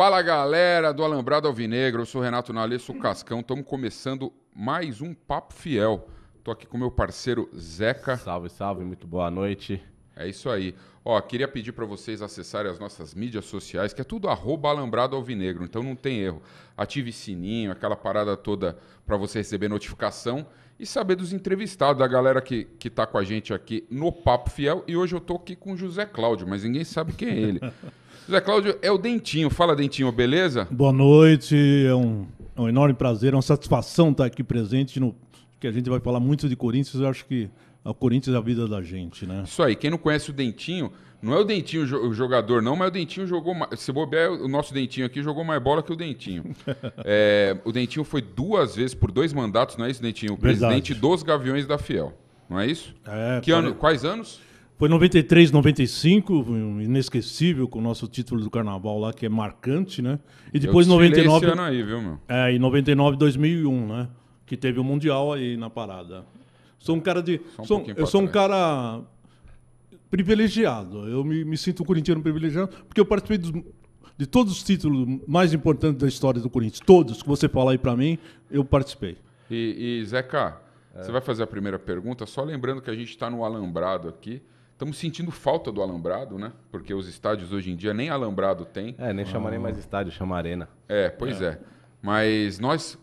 Fala galera do Alambrado Alvinegro, eu sou Renato Nalesso Cascão, estamos começando mais um Papo Fiel. Tô aqui com meu parceiro Zeca. Salve, salve, muito boa noite. É isso aí. Ó, queria pedir para vocês acessarem as nossas mídias sociais, que é tudo arroba Alambrado Alvinegro, então não tem erro. Ative sininho, aquela parada toda para você receber notificação e saber dos entrevistados, da galera que, que tá com a gente aqui no Papo Fiel. E hoje eu tô aqui com o José Cláudio, mas ninguém sabe quem é ele. José Cláudio, é o Dentinho. Fala, Dentinho, beleza? Boa noite, é um, é um enorme prazer, é uma satisfação estar aqui presente no que a gente vai falar muito de Corinthians, eu acho que é o Corinthians é a vida da gente, né? Isso aí, quem não conhece o Dentinho, não é o Dentinho o jogador, não, mas o Dentinho jogou Se bobear, o nosso Dentinho aqui jogou mais bola que o Dentinho. é, o Dentinho foi duas vezes por dois mandatos, não é isso, Dentinho? O presidente dos Gaviões da Fiel. Não é isso? É, que pare... ano, tá. quais anos? Foi 93, 95, inesquecível, com o nosso título do carnaval lá, que é marcante, né? E depois eu 99. Esse ano aí, viu, meu? É, e 99, 2001, né? Que teve o Mundial aí na parada. Sou um cara de. Um sou, eu sou um cara privilegiado. Eu me, me, sinto um corintiano privilegiado, porque eu participei dos, de todos os títulos mais importantes da história do Corinthians. Todos que você fala aí para mim, eu participei. E, e Zeca, é. você vai fazer a primeira pergunta, só lembrando que a gente está no alambrado aqui. Estamos sentindo falta do alambrado, né? Porque os estádios hoje em dia nem alambrado tem. É, nem ah. mais estádio, chama arena. É, pois é. é. Mas nós,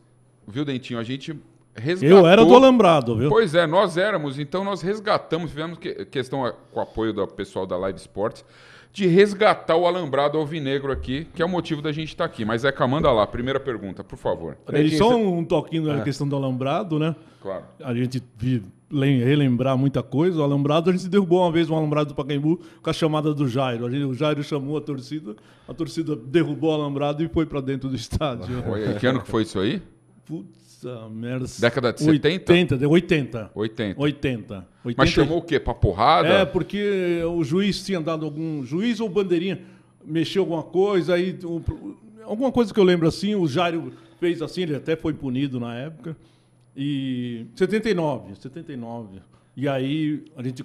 viu, Dentinho, a gente resgatou... Eu era do alambrado, viu? Pois é, nós éramos. Então nós resgatamos, tivemos que, questão com o apoio do pessoal da Live Sports, de resgatar o alambrado alvinegro aqui, que é o motivo da gente estar tá aqui. Mas, é manda lá. Primeira pergunta, por favor. É, só um toquinho na é. questão do alambrado, né? Claro. A gente vive relembrar muita coisa. O Alambrado, a gente derrubou uma vez um Alambrado do Pacaembu com a chamada do Jairo. Gente, o Jairo chamou a torcida, a torcida derrubou o Alambrado e foi para dentro do estádio. Foi, que ano que foi isso aí? Putz, merda. Década de 70? 80, 80. 80. 80. 80. Mas chamou o quê? Pra porrada? É, porque o juiz tinha dado algum... Juiz ou bandeirinha mexeu alguma coisa, aí... Alguma coisa que eu lembro assim, o Jairo fez assim, ele até foi punido na época. E 79, 79. E aí a gente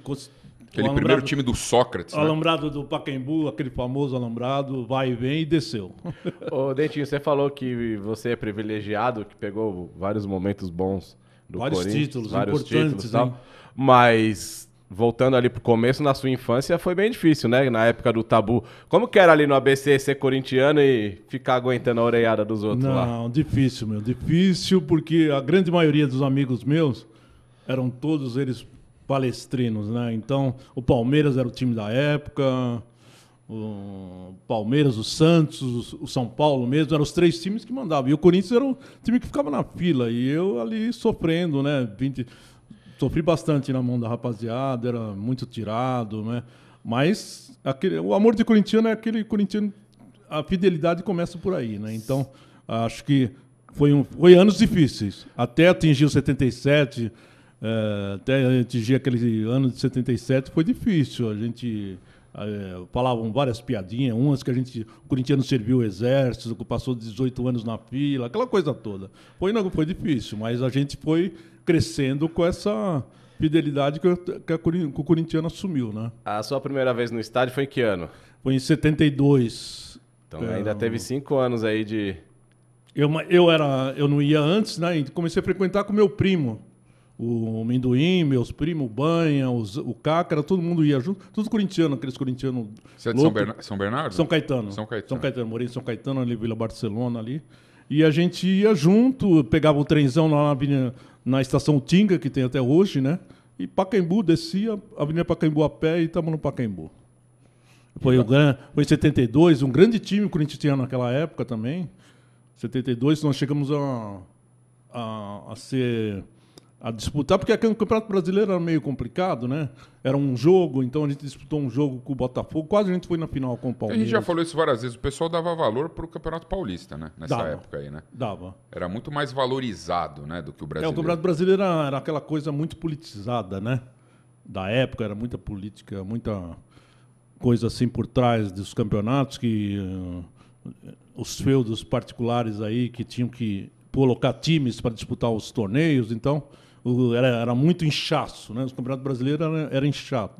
Aquele primeiro time do Sócrates. Né? Alambrado né? do Pacaembu, aquele famoso alambrado, vai e vem e desceu. Ô, Dentinho, você falou que você é privilegiado, que pegou vários momentos bons do vários Corinthians. Títulos vários títulos, importantes. Títulos, tal, mas voltando ali pro começo, na sua infância foi bem difícil, né? Na época do tabu. Como que era ali no ABC ser corintiano e ficar aguentando a orelhada dos outros Não, lá? Não, difícil, meu. Difícil porque a grande maioria dos amigos meus eram todos eles palestrinos, né? Então, o Palmeiras era o time da época, o Palmeiras, o Santos, o São Paulo mesmo, eram os três times que mandavam. E o Corinthians era o time que ficava na fila. E eu ali sofrendo, né? 20 sofri bastante na mão da rapaziada, era muito tirado, né? Mas aquele, o amor de corintiano é aquele corintiano. A fidelidade começa por aí, né? Então, acho que foi, um, foi anos difíceis. Até atingir o 77, é, até atingir aquele ano de 77, foi difícil. A gente é, falavam várias piadinhas, umas que a gente. O corintiano serviu o exército, passou 18 anos na fila, aquela coisa toda. Foi, não, foi difícil, mas a gente foi crescendo com essa fidelidade que, que, a, que o corintiano assumiu, né? A sua primeira vez no estádio foi em que ano? Foi em 72. Então é, ainda teve cinco anos aí de. Eu, eu, era, eu não ia antes, né? Comecei a frequentar com meu primo o Mendoim, meus primos, Banha, os, o Cácara, todo mundo ia junto. Tudo corintiano, aqueles corintianos. Você é de São, Berna São, Bernardo? São Caetano. São Caetano. São Caetano. Morei em São Caetano, ali, Vila Barcelona, ali. E a gente ia junto, pegava o um trenzão lá na, na estação Tinga, que tem até hoje, né? E Pacaembu, descia, Avenida Pacaembu a pé e estamos no Pacaembu. Foi, o, foi em 72, um grande time corintiano naquela época também. 72, nós chegamos a, a, a ser a disputar, porque aqui no Campeonato Brasileiro era meio complicado, né? Era um jogo, então a gente disputou um jogo com o Botafogo, quase a gente foi na final com o Palmeiras. A gente já falou isso várias vezes, o pessoal dava valor para o Campeonato Paulista, né? Nessa dava, época aí, né? Dava. Era muito mais valorizado, né, do que o brasileiro. É, o Campeonato Brasileiro era aquela coisa muito politizada, né? Da época era muita política, muita coisa assim por trás dos campeonatos que uh, os feudos particulares aí que tinham que colocar times para disputar os torneios, então era, era, muito inchaço, né? O Campeonato Brasileiro era, era inchado.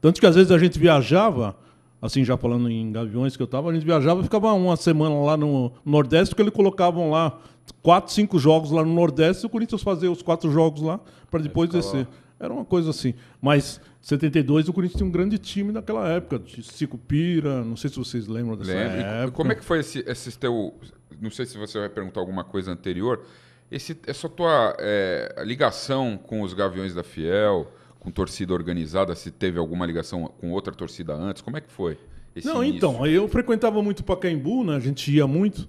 Tanto que às vezes a gente viajava, assim, já falando em Gaviões que eu estava, a gente viajava e ficava uma semana lá no Nordeste, porque eles colocavam lá quatro, cinco jogos lá no Nordeste, e o Corinthians fazia os quatro jogos lá para depois descer. Lá. Era uma coisa assim. Mas 72 o Corinthians tinha um grande time naquela época, de Cico Pira, não sei se vocês lembram dessa época. E como é que foi esse, esse teu... Não sei se você vai perguntar alguma coisa anterior, esse, essa tua é, ligação com os Gaviões da Fiel, com torcida organizada, se teve alguma ligação com outra torcida antes, como é que foi? Não, início? então, eu frequentava muito o Pacaembu, né? A gente ia muito.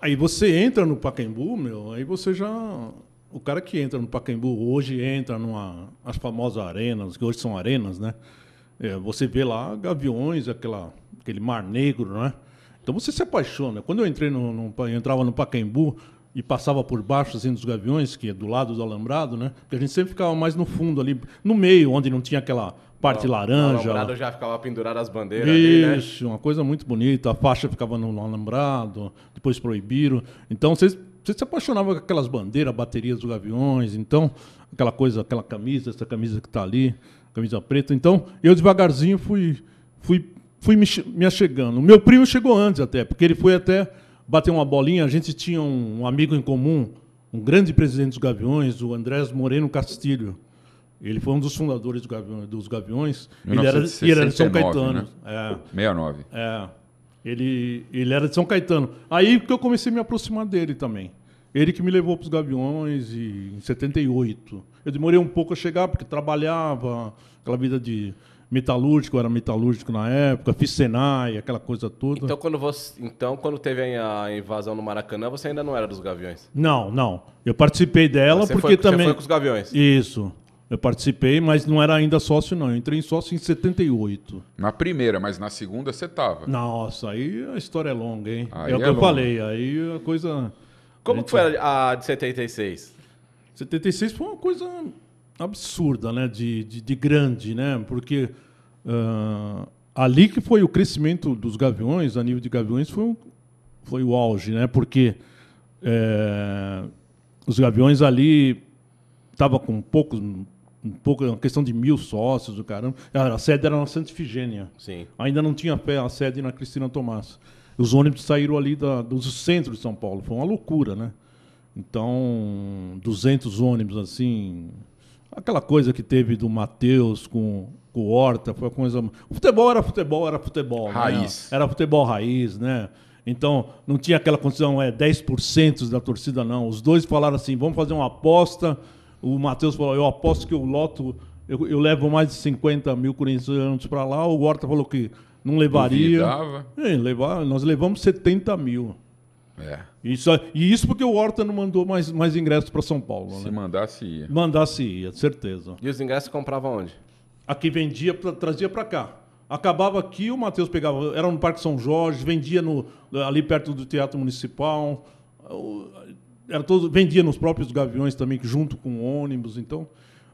Aí você entra no Pacaembu, meu, aí você já o cara que entra no Pacaembu hoje entra numa as famosas arenas, que hoje são arenas, né? É, você vê lá gaviões, aquela, aquele mar negro, né? Então você se apaixona. Quando eu entrei no, no eu entrava no Pacaembu, e passava por baixo assim, dos gaviões, que é do lado do alambrado, né? Porque a gente sempre ficava mais no fundo ali, no meio, onde não tinha aquela parte laranja. O alambrado já ficava pendurado as bandeiras Isso, ali, né? uma coisa muito bonita. A faixa ficava no alambrado, depois proibiram. Então, vocês, vocês se apaixonavam com aquelas bandeiras, baterias dos gaviões, então, aquela coisa, aquela camisa, essa camisa que está ali, camisa preta. Então, eu devagarzinho fui, fui, fui me, me achegando. O meu primo chegou antes até, porque ele foi até bater uma bolinha. A gente tinha um amigo em comum, um grande presidente dos Gaviões, o Andrés Moreno Castilho. Ele foi um dos fundadores do Gaviões, dos Gaviões. 1969, ele, era, de São né? Caetano. Né? É. 69. É. Ele, ele era de São Caetano. Aí que eu comecei a me aproximar dele também. Ele que me levou para os Gaviões e, em 78. Eu demorei um pouco a chegar, porque trabalhava, aquela vida de metalúrgico, era metalúrgico na época, fiz Senai, aquela coisa toda. Então quando, você, então, quando teve a invasão no Maracanã, você ainda não era dos Gaviões? Não, não. Eu participei dela você porque foi, também. Você foi com os Gaviões? Isso. Eu participei, mas não era ainda sócio, não. Eu entrei em sócio em 78. Na primeira, mas na segunda você tava. Nossa, aí a história é longa, hein? Aí é o é que eu falei, aí a coisa. Como a gente... foi a de 76? 76 foi uma coisa absurda, né? de, de, de grande, né? porque uh, ali que foi o crescimento dos gaviões, a nível de gaviões, foi, foi o auge, né? porque é, os gaviões ali estavam com poucos, um pouco, uma questão de mil sócios, o caramba. A sede era na Santa Ifigênia. Sim. Ainda não tinha a sede na Cristina Tomás. Os ônibus saíram ali da, dos centros de São Paulo. Foi uma loucura, né? Então, 200 ônibus, assim, Aquela coisa que teve do Matheus com, com o Horta, foi coisa. O futebol era futebol, era futebol. Né? Raiz. Né? Era futebol raiz, né? Então, não tinha aquela condição, é 10% da torcida, não. Os dois falaram assim: vamos fazer uma aposta. O Matheus falou: eu aposto que eu loto, eu, eu levo mais de 50 mil corintianos para lá. O Horta falou que não levaria. levava É, levar, nós levamos 70 mil. É. Isso, e isso porque o Horta não mandou mais, mais ingressos para São Paulo. Se né? mandasse ia. Mandasse ia, certeza. E os ingressos comprava onde? Aqui vendia, pra, trazia para cá. Acabava aqui, o Matheus pegava, era no Parque São Jorge, vendia no, ali perto do Teatro Municipal. Era todo, vendia nos próprios gaviões também, junto com ônibus. Então,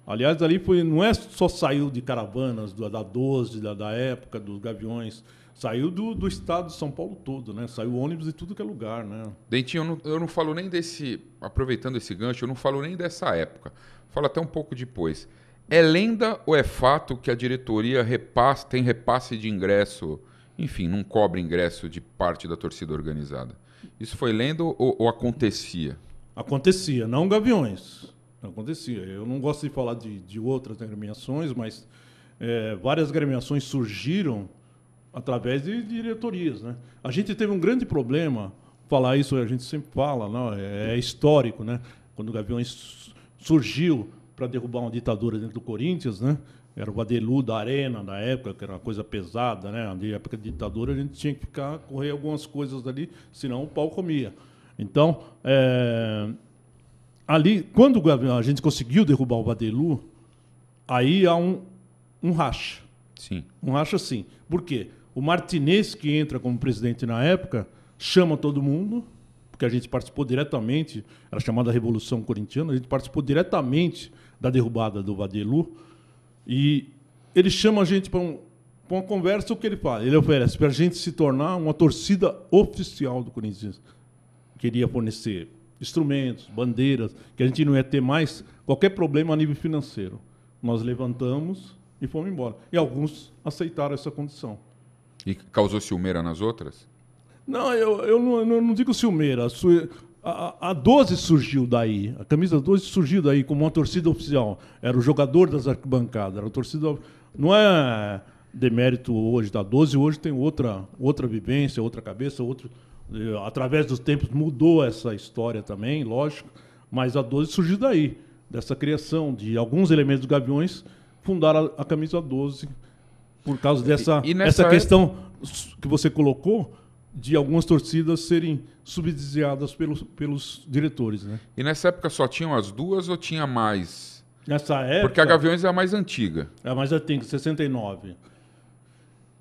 aliás, ali foi, não é só saiu de caravanas da, da 12, da, da época, dos gaviões Saiu do, do estado de São Paulo todo, né? Saiu ônibus de tudo que é lugar, né? Dentinho, eu não, eu não falo nem desse. Aproveitando esse gancho, eu não falo nem dessa época. Falo até um pouco depois. É lenda ou é fato que a diretoria repasse, tem repasse de ingresso, enfim, não cobra ingresso de parte da torcida organizada? Isso foi lenda ou, ou acontecia? Acontecia, não Gaviões. Acontecia. Eu não gosto de falar de, de outras agremiações, mas é, várias agremiações surgiram através de diretorias. Né? A gente teve um grande problema, falar isso a gente sempre fala, não, é, é histórico, né? quando o Gaviões surgiu para derrubar uma ditadura dentro do Corinthians, né? era o Vadelu da Arena na época, que era uma coisa pesada, né? na época de ditadura a gente tinha que ficar, correr algumas coisas ali, senão o pau comia. Então, é... ali, quando a gente conseguiu derrubar o Vadelu, aí há um, um racha. Sim. Um racha sim. Por quê? O Martinez, que entra como presidente na época, chama todo mundo, porque a gente participou diretamente, era chamada Revolução Corintiana, a gente participou diretamente da derrubada do Vadelu. E ele chama a gente para um, uma conversa, o que ele faz? Ele oferece para a gente se tornar uma torcida oficial do Corinthians. Queria fornecer instrumentos, bandeiras, que a gente não ia ter mais qualquer problema a nível financeiro. Nós levantamos e fomos embora. E alguns aceitaram essa condição. E causou ciumeira nas outras? Não, eu, eu não, eu não digo ciumeira. A, a 12 surgiu daí, a camisa 12 surgiu daí como uma torcida oficial. Era o jogador das arquibancadas, era a torcida. Não é demérito hoje tá? da 12, hoje tem outra, outra vivência, outra cabeça, outro. Através dos tempos mudou essa história também, lógico, mas a 12 surgiu daí, dessa criação de alguns elementos do Gaviões, fundaram a, a camisa 12 por causa dessa e, e essa questão que você colocou de algumas torcidas serem subsidiadas pelos, pelos diretores, né? E nessa época só tinham as duas ou tinha mais? Nessa época... Porque a Gaviões é a mais antiga. É a mais antiga, 69.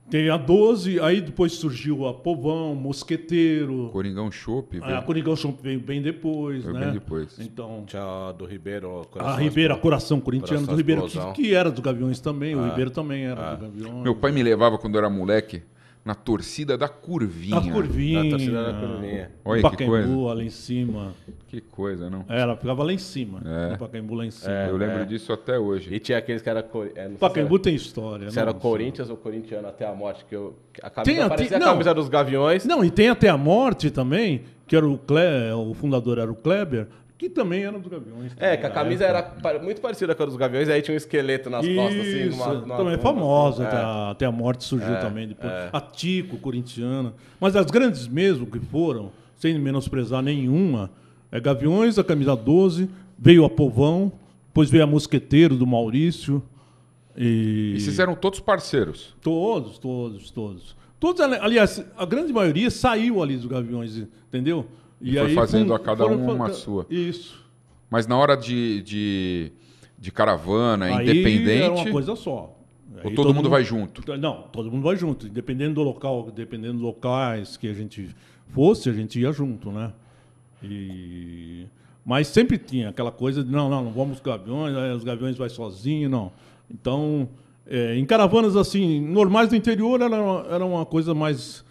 Tem a 12, aí depois surgiu a Povão, Mosqueteiro. Coringão Chopp. A ah, Coringão Chope veio bem depois, veio né? Bem depois. Então, Tinha a do Ribeiro. Coração, a Ribeiro, Coração Corintiano do Ribeiro, que, que, era dos Gaviões também, ah, o Ribeiro também era ah. do Gaviões. Meu pai me levava quando eu era moleque na torcida da curvinha. da curvinha. Na torcida da curvinha. Olha Pacaembu, que coisa. lá em cima. Que coisa, não? É, ela ficava lá em cima. É. No Pacaembu lá em cima. É, eu lembro é. disso até hoje. E tinha aqueles que era o é, Pacaembu era, tem história. Se né? era Corinthians ou corintiano até a morte que eu a camisa tem, tem, a camisa não, dos Gaviões. Não, e tem até a morte também, que era o Cle, o fundador era o Kleber, que também era dos Gaviões. É, né, que a camisa época. era muito parecida com a dos Gaviões, aí tinha um esqueleto nas Isso, costas, assim. Numa, numa também é assim, famosa, é. A, até a morte surgiu é, também depois. É. A Tico, corintiana. Mas as grandes mesmo que foram, sem menosprezar nenhuma, é Gaviões, a camisa 12, veio a Povão, depois veio a Mosqueteiro, do Maurício. E... e vocês eram todos parceiros? Todos, todos, todos. Todos, aliás, a grande maioria saiu ali dos Gaviões, entendeu? E, e foi fazendo com, a cada um uma sua. Isso. Mas na hora de, de, de caravana, aí independente. Era uma coisa só. Aí ou todo, todo mundo, vai junto? Então, não, todo mundo vai junto. Dependendo do local, dependendo dos locais que a gente fosse, a gente ia junto, né? E... Mas sempre tinha aquela coisa de não, não, não vamos os gaviões, os gaviões vai sozinho, não. Então, é, em caravanas assim, normais do interior era, era uma coisa mais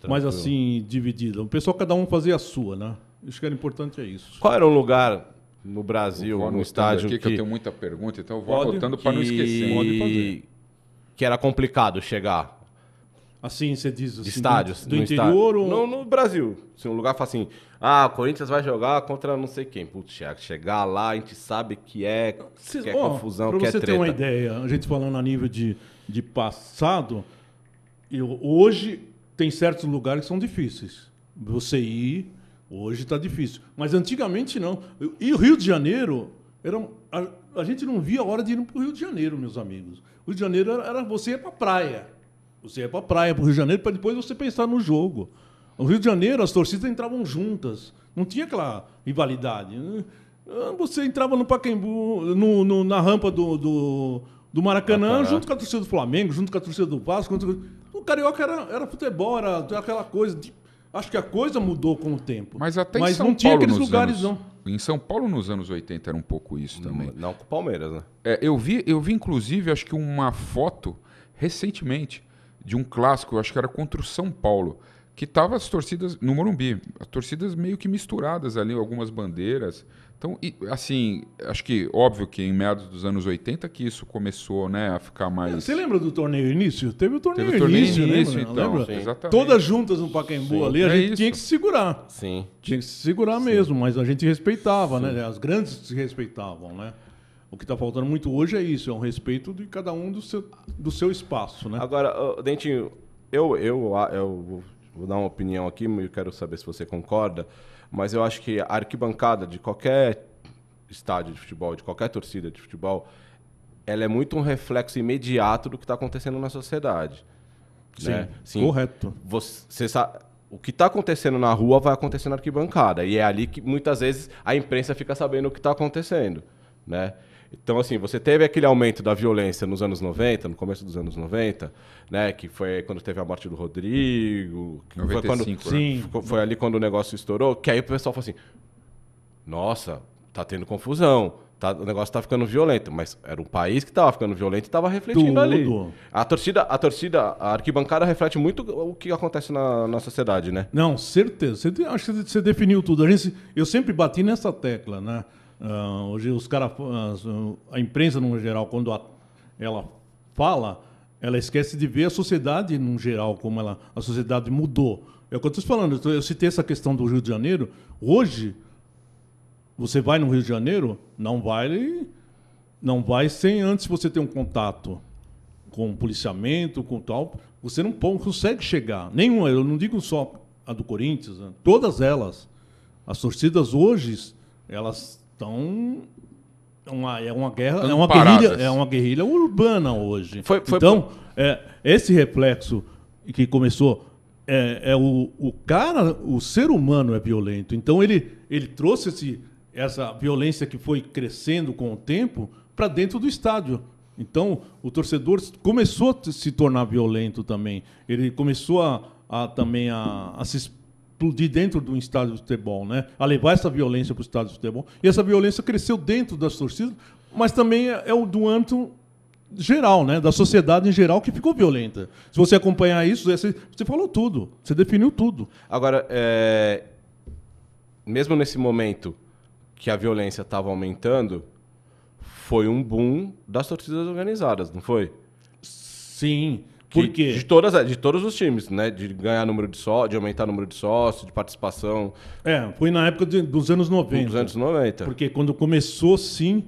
Tranquilo. Mas assim, dividida. O pessoal, cada um fazia a sua, né? Isso que era importante é isso. Qual era o lugar no Brasil, no estádio aqui, que... que eu tenho muita pergunta, então eu vou pode, anotando para não esquecer. Pode Que era complicado chegar. Assim, você diz assim, estádios do, do interior estádio. ou no, no Brasil. Se um lugar fala assim, ah, o Corinthians vai jogar contra não sei quem. Putz, chegar lá, a gente sabe que é, Cês, que é ó, confusão, que é treta. Pra você ter uma ideia, a gente falando a nível de, de passado, eu, hoje tem certos lugares que são difíceis. Você ir, hoje está difícil. Mas antigamente não. E o Rio de Janeiro, era, a, a gente não via a hora de ir para o Rio de Janeiro, meus amigos. O Rio de Janeiro era, era você ir para a praia. Você ia para a praia, para o Rio de Janeiro, para depois você pensar no jogo. No Rio de Janeiro, as torcidas entravam juntas. Não tinha aquela rivalidade. Né? Ah, você entrava no Pacaembu, no, no, na rampa do, do, do Maracanã, Maracanã, junto com a torcida do Flamengo, junto com a torcida do Vasco carioca era, era futebol, era, aquela coisa. De, acho que a coisa mudou com o tempo. Mas até Mas em São não Paulo, tinha aqueles lugares, anos, não. Em São Paulo, nos anos 80, era um pouco isso também. Não, não com o Palmeiras, né? É, eu, vi, eu vi, inclusive, acho que uma foto recentemente de um clássico, acho que era contra o São Paulo, que tava as torcidas no Morumbi, as torcidas meio que misturadas ali, algumas bandeiras. Então, assim, acho que óbvio que em meados dos anos 80 que isso começou né, a ficar é, mais. Você lembra do torneio início? Teve o torneio, Teve o torneio início, início lembra? Então, lembra? Exatamente. Todas juntas no Pacaembu Sim. ali, a é gente isso. tinha que se segurar. Sim. Tinha que se segurar Sim. mesmo, mas a gente respeitava, né? As grandes se respeitavam, né? O que está faltando muito hoje é isso, é um respeito de cada um do seu, do seu espaço, né? Agora, Dentinho, eu, eu, eu, eu vou dar uma opinião aqui, eu quero saber se você concorda. Mas eu acho que a arquibancada de qualquer estádio de futebol, de qualquer torcida de futebol, ela é muito um reflexo imediato do que está acontecendo na sociedade. Sim, né? Sim. correto. Você sabe, o que está acontecendo na rua vai acontecer na arquibancada. E é ali que muitas vezes a imprensa fica sabendo o que está acontecendo. Né? Então, assim, você teve aquele aumento da violência nos anos 90, no começo dos anos 90, né? Que foi quando teve a morte do Rodrigo. 95, foi, quando, né? sim. Foi, foi ali quando o negócio estourou, que aí o pessoal falou assim: nossa, tá tendo confusão. Tá, o negócio tá ficando violento, mas era um país que tava ficando violento e tava refletindo Tudo. ali. A torcida, a torcida, a arquibancada reflete muito o que acontece na, na sociedade, né? Não, certeza. Você, acho que você definiu tudo. A gente, eu sempre bati nessa tecla, né? Uh, hoje os caras, ah, a imprensa no geral, quando a, ela fala, ela esquece de ver a sociedade no geral, como ela, a sociedade mudou. É o que eu estou falando, eu citei essa questão do Rio de Janeiro. Hoje, você vai no Rio de Janeiro, não vai, não vai sem antes você ter um contato com o policiamento, com tal. Você não consegue chegar. Nenhuma, eu não digo só a do Corinthians, né? todas elas. As torcidas hoje, elas então, é uma, é uma guerra, é uma, guerrilha, é uma guerrilha urbana hoje. Foi, foi então, por... é, esse reflexo que começou é, é o, o cara, o ser humano é violento. Então ele, ele trouxe esse, essa violência que foi crescendo com o tempo para dentro do estádio. Então o torcedor começou a se tornar violento também. Ele começou a, a também a, a se de dentro de um estádio de futebol, né? A levar essa violência para o estádio de futebol. E essa violência cresceu dentro das torcidas, mas também é, é, o do âmbito geral, né? Da sociedade em geral que ficou violenta. Se você acompanhar isso, você, falou tudo, você definiu tudo. Agora, é... mesmo nesse momento que a violência estava aumentando, foi um boom das torcidas organizadas, não foi? Sim. Que, Por quê? De, todas, de todos os times, né? De ganhar número de sócio, de aumentar o número de sócios, de participação. É, foi na época de, dos anos 90. Dos anos 90. Porque quando começou, sim,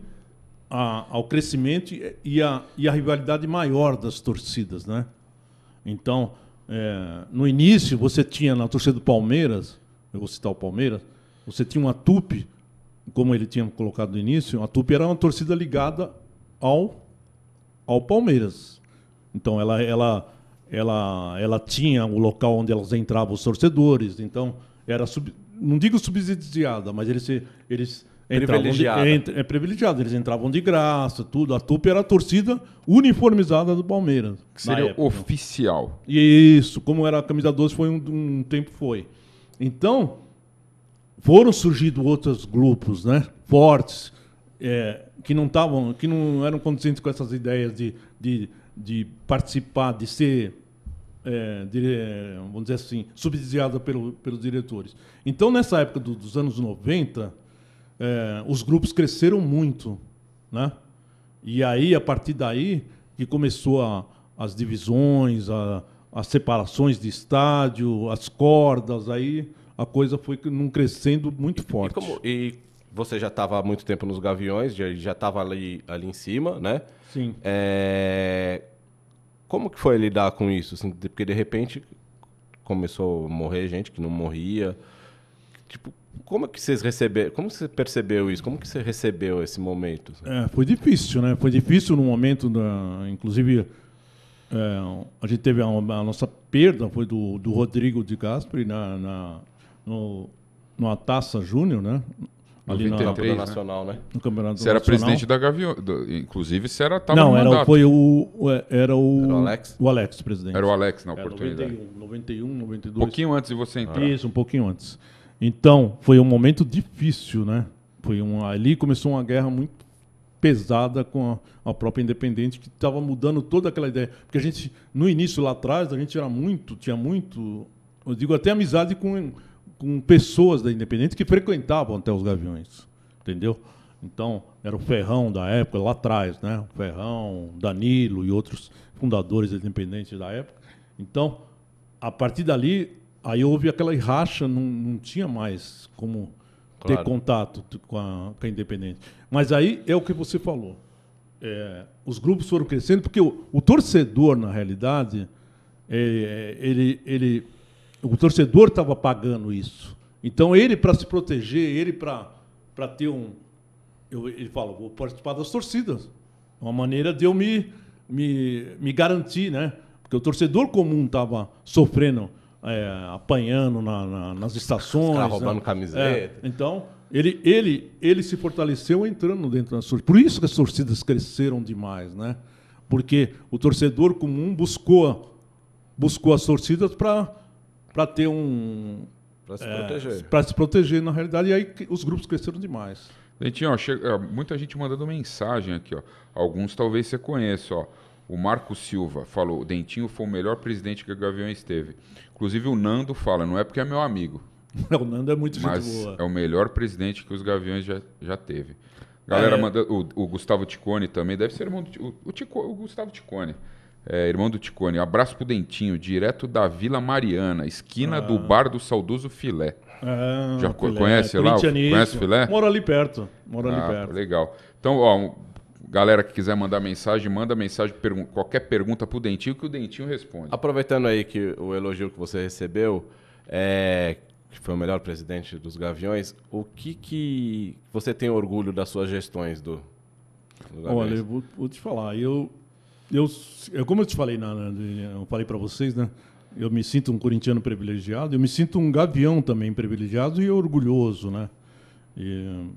a, ao crescimento e a, e a rivalidade maior das torcidas, né? Então, é, no início, você tinha na torcida do Palmeiras, eu vou citar o Palmeiras, você tinha uma tup como ele tinha colocado no início, a tup era uma torcida ligada ao, ao Palmeiras. Então ela ela ela ela tinha o local onde elas entravam os torcedores, então era sub, não digo subsidiada, mas eles eles entravam de, é privilegiado, eles entravam de graça, tudo. A TUP era a torcida uniformizada do Palmeiras. Que seria época. oficial. E isso, como era a camisa 12, foi um, um tempo foi. Então, foram surgindo outros grupos, né? Fortes, é, que não estavam, que não eram condizentes com essas ideias de, de de participar, de ser, é, de, vamos dizer assim, subsidiada pelo, pelos diretores. Então, nessa época do, dos anos 90, é, os grupos cresceram muito. Né? E aí, a partir daí, que começou a, as divisões, a, as separações de estádio, as cordas, aí a coisa foi num crescendo muito e, forte. E, como, e você já estava há muito tempo nos Gaviões, já estava ali, ali em cima, né? Sim. É... Como que foi lidar com isso? Assim, porque de repente começou a morrer gente que não morria. Tipo, como é que vocês receberam? Como você percebeu isso? Como que você recebeu esse momento? É, foi difícil, né? Foi difícil no momento, da, inclusive é, a gente teve a, a, nossa perda foi do, do Rodrigo de Gasperi na, na no, numa taça Júnior, né? ali campeonato né? Nacional, né? No Campeonato Você Nacional. era presidente da Gavião, inclusive você era tava Não, era, foi o, era o era o Alex, o Alex presidente. Era o Alex na era oportunidade. 91, 91, 92. Um pouquinho antes de você entrar. Isso, um pouquinho antes. Então, foi um momento difícil, né? Foi um ali começou uma guerra muito pesada com a, a própria Independente que estava mudando toda aquela ideia, porque a gente no início lá atrás, a gente era muito, tinha muito, eu digo até amizade com com pessoas da Independente que frequentavam até os Gaviões, entendeu? Então, era o Ferrão da época, lá atrás, né? O Ferrão, Danilo e outros fundadores da Independente da época. Então, a partir dali, aí houve aquela racha, não, não tinha mais como claro. ter contato com a, com a, Independente. Mas aí é o que você falou. É, os grupos foram crescendo, porque o, o torcedor, na realidade, é, é ele, ele o torcedor estava pagando isso. Então, ele, para se proteger, ele, para ter um. Eu, ele fala, vou participar das torcidas. É uma maneira de eu me, me, me garantir, né? Porque o torcedor comum estava sofrendo, é, apanhando na, na, nas estações. Os né? roubando né? camiseta. É, então, ele, ele, ele se fortaleceu entrando dentro das torcidas. Por isso que as torcidas cresceram demais, né? Porque o torcedor comum buscou, buscou as torcidas para para ter um. Para se é, proteger. Para se proteger, na realidade. E aí os grupos cresceram demais. Dentinho, ó, chega, muita gente mandando mensagem aqui. Ó. Alguns talvez você conheça. Ó. O Marco Silva falou: o Dentinho foi o melhor presidente que o Gavião esteve Inclusive o Nando fala: não é porque é meu amigo. o Nando é muito mas gente boa. É o melhor presidente que os Gaviões já, já teve. Galera, é... manda, o, o, Gustavo Ticone também, deve ser irmão do o, o, Tico, o Gustavo Ticone. É, irmão do Ticone, um abraço pro Dentinho, direto da Vila Mariana, esquina ah. do bar do saudoso Filé. Ah, Já filé. conhece lá? Conhece o Filé? Mora ali perto. Mora ah, ali perto. Legal. Então, ó, um, galera que quiser mandar mensagem, manda mensagem, pergun qualquer pergunta pro Dentinho que o Dentinho responde. Aproveitando aí que o elogio que você recebeu, é, que foi o melhor presidente dos Gaviões, o que que você tem orgulho das suas gestões do, Gaviões? Olha, eu vou, vou te falar, eu eu, eu, como eu te falei, na, na eu falei para vocês, né? Eu me sinto um corintiano privilegiado, eu me sinto um gavião também privilegiado e orgulhoso, né? E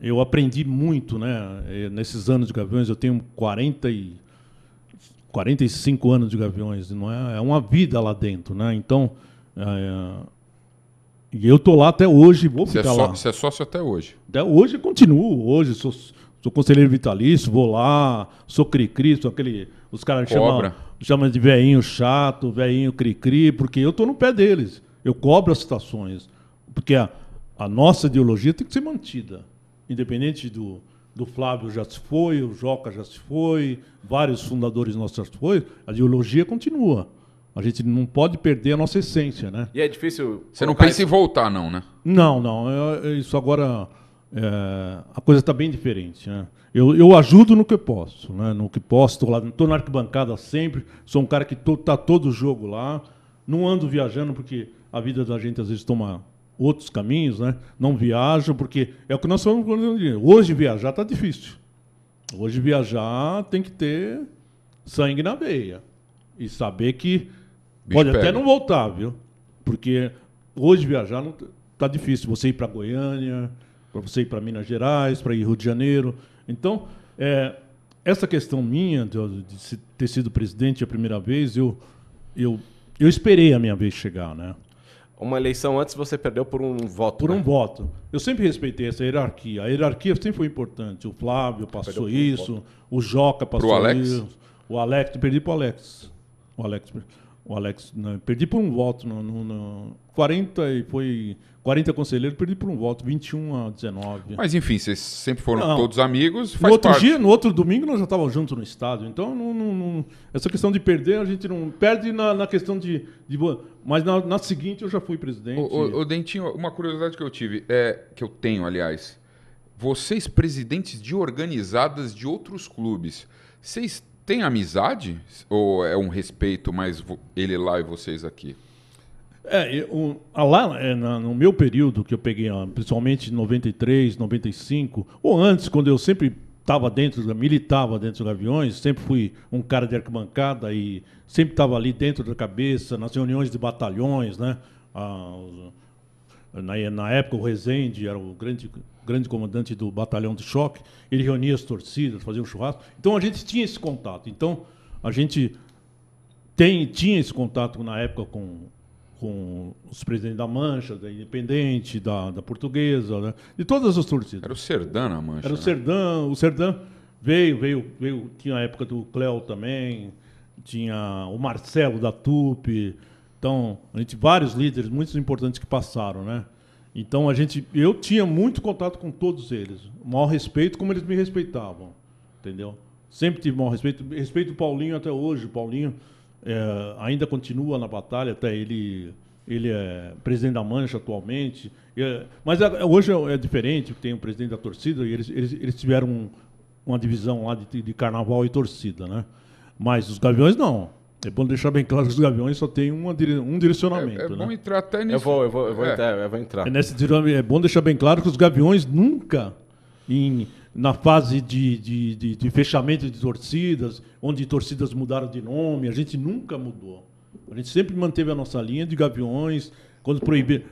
eu aprendi muito, né? nesses anos de gaviões, eu tenho 40 e 45 anos de gaviões, não é? É uma vida lá dentro, né? Então, é, e eu tô lá até hoje, vou é ficar é só, lá. Você é sócio até hoje? Até hoje continuo, hoje sou sou conselheiro vitalício, vou lá, sou cri-cri, sou aquele. Os caras chamam, chamam de veinho chato, veinho cri-cri, porque eu estou no pé deles. Eu cobro as citações. Porque a, a nossa ideologia tem que ser mantida. Independente do, do Flávio já se foi, o Joca já se foi, vários fundadores nossos já se foi, a ideologia continua. A gente não pode perder a nossa essência, né? E é difícil. Você não pensa isso... em voltar, não, né? Não, não. eu, isso agora é, a coisa está bem diferente. Né? Eu, eu ajudo no que eu posso, né? no que posso, estou lá, na arquibancada sempre, sou um cara que está todo jogo lá, não ando viajando porque a vida da gente às vezes toma outros caminhos, né? não viajo, porque é o que nós falamos hoje viajar está difícil. Hoje viajar tem que ter sangue na veia e saber que Bicho pode pega. até não voltar, viu? Porque hoje viajar está difícil. Você ir para Goiânia, para você ir para Minas Gerais, para ir Rio de Janeiro. Então, é, essa questão minha de, de, ter sido presidente a primeira vez, eu, eu, eu esperei a minha vez chegar, né? Uma eleição antes você perdeu por um voto. Por né? um voto. Eu sempre respeitei essa hierarquia. A hierarquia sempre foi importante. O Flávio passou isso, um o Joca passou isso. O Alex? O Alex, perdi para o Alex. O Alex o Alex. Né, perdi por um voto. No, no, no 40 e foi 40 conselheiros, perdi por um voto, 21 a 19. Mas enfim, vocês sempre foram não, todos amigos. no outro parte. dia, no outro domingo, nós já estávamos juntos no estádio. Então, não, não, essa questão de perder, a gente não perde na, na questão de, de mas na, na, seguinte eu já fui presidente. O, o, Dentinho, uma curiosidade que eu tive é que eu tenho, aliás, vocês presidentes de organizadas de outros clubes, vocês tem amizade? Ou é um respeito mais ele lá e vocês aqui? É, eu, ah, lá é, no meu período que eu peguei, ah, principalmente em 93, 95, ou antes, quando eu sempre estava dentro, militava dentro dos aviões sempre fui um cara de arquibancada e sempre estava ali dentro da cabeça, nas reuniões de batalhões, né? Ah, na, na época o Rezende era o grande grande comandante do batalhão de choque, ele reunia as torcidas, fazia um churrasco. Então a gente tinha esse contato. Então a gente tem, tinha esse contato na época com, com os presidentes da Mancha, da Independente, da, da Portuguesa, né? de todas as torcidas. Era o Serdã na Mancha. Era o Serdã. Né? O Serdã veio, veio, veio. Tinha a época do Cléo também, tinha o Marcelo da Tupi. Então, a gente, vários líderes muito importantes que passaram, né? Então a gente, eu tinha muito contato com todos eles, mal respeito como eles me respeitavam, entendeu? Sempre tive mal respeito, respeito o Paulinho até hoje. O Paulinho é, ainda continua na batalha, até ele ele é presidente da Mancha atualmente. É, mas é, é hoje é, é, diferente, tem o presidente da torcida e eles, eles, eles tiveram um, uma divisão lá de, de carnaval e torcida, né? Mas os Gaviões não. É bom deixar bem claro que os gaviões só tem uma, um direcionamento. É, é né? bom né? entrar até nisso. Eu vou, eu vou, eu vou é. entrar. Eu vou entrar. É, nesse, é bom deixar bem claro que os gaviões nunca, em, na fase de, de, de, de, fechamento de torcidas, onde torcidas mudaram de nome, a gente nunca mudou. A gente sempre manteve a nossa linha de gaviões. Quando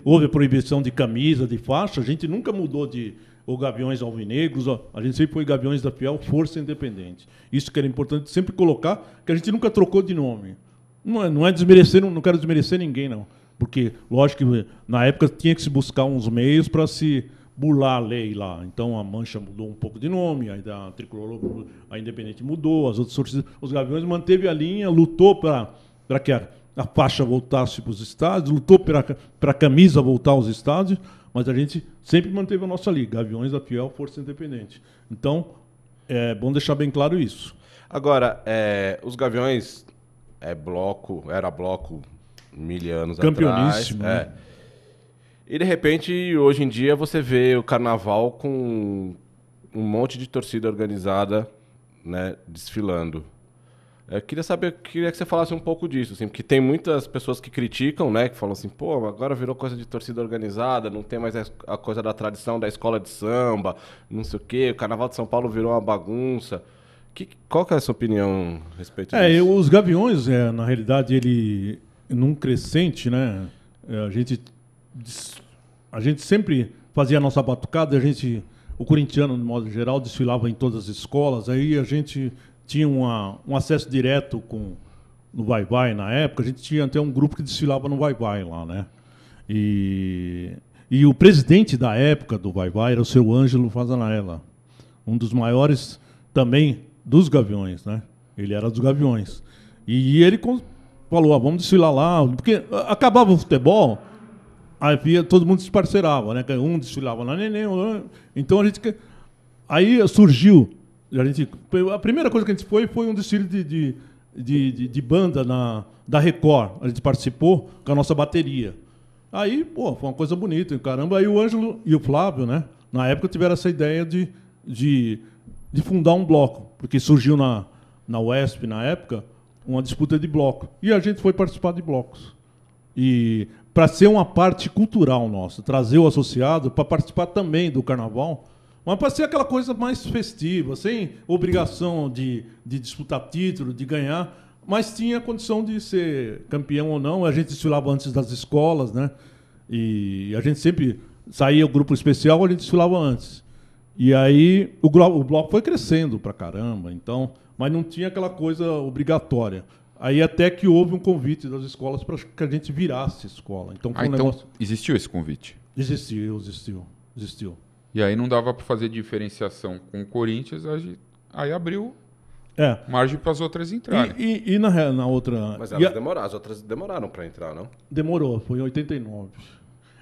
houve a proibição de camisa, de faixa, a gente nunca mudou de, ou Gaviões Alvinegros, ó, a gente sempre foi Gaviões da Fiel, Força Independente. Isso que era importante sempre colocar, que a gente nunca trocou de nome. Não é, não é desmerecer, não, não quero desmerecer ninguém, não. Porque, lógico que na época tinha que se buscar uns meios para se burlar a lei lá. Então a Mancha mudou um pouco de nome, a, a Tricolor, a Independente mudou, as outras torcidas, os Gaviões manteve a linha, lutou para que a, a faixa voltasse para os estádios, lutou para a camisa voltar aos estádios, mas a gente sempre manteve a nossa liga Gaviões da Fiel, Força Independente. Então, é bom deixar bem claro isso. Agora, é, os Gaviões é bloco, era bloco mil anos Campeoníssimo, atrás. Né? É. E de repente, hoje em dia, você vê o carnaval com um monte de torcida organizada né, desfilando. Eu queria saber, queria que você falasse um pouco disso, assim, porque tem muitas pessoas que criticam, né, que falam assim, pô, agora virou coisa de torcida organizada, não tem mais a coisa da tradição da escola de samba, não sei o quê, o Carnaval de São Paulo virou uma bagunça. Que, qual que é a sua opinião a respeito é, disso? os Gaviões, é, na realidade, ele, num crescente, né, é, a gente, a gente sempre fazia a nossa batucada, a gente, o corintiano, de modo geral, desfilava em todas as escolas, aí a gente tinha uma, um acesso direto com no Vai Vai na época, a gente tinha até um grupo que desfilava no Vai Vai lá, né? E, e o presidente da época do Vai Vai era o seu Ângelo Fazanella, um dos maiores também dos Gaviões, né? Ele era dos Gaviões. E ele falou, ah, vamos desfilar lá, porque acabava o futebol, havia, todo mundo se parceirava né? Um desfilava lá Neném, então a gente... Aí surgiu a, gente, a primeira coisa que a gente foi foi um desfile de, de, de, de, de banda na, da Record. A gente participou com a nossa bateria. Aí, pô, foi uma coisa bonita, caramba. Aí o Ângelo e o Flávio, né? Na época tiveram essa ideia de, de, de fundar um bloco, porque surgiu na, na UESP, na época, uma disputa de bloco. E a gente foi participar de blocos. E para ser uma parte cultural nossa, trazer o associado para participar também do carnaval, mas para ser aquela coisa mais festiva, sem obrigação de, de disputar título, de ganhar, mas tinha condição de ser campeão ou não. A gente desfilava antes das escolas, né? E a gente sempre saía o grupo especial, a gente desfilava antes. E aí o, o bloco foi crescendo pra caramba, então, mas não tinha aquela coisa obrigatória. Aí até que houve um convite das escolas para que a gente virasse escola. Então, ah, um então negócio... existiu esse convite? Existiu, existiu, existiu. E aí não dava para fazer diferenciação com o Corinthians, aí, aí abriu é. margem para as outras entrarem. E, e, e na, na, outra. Mas elas demoraram, as outras demoraram para entrar, não? Demorou, foi em 89.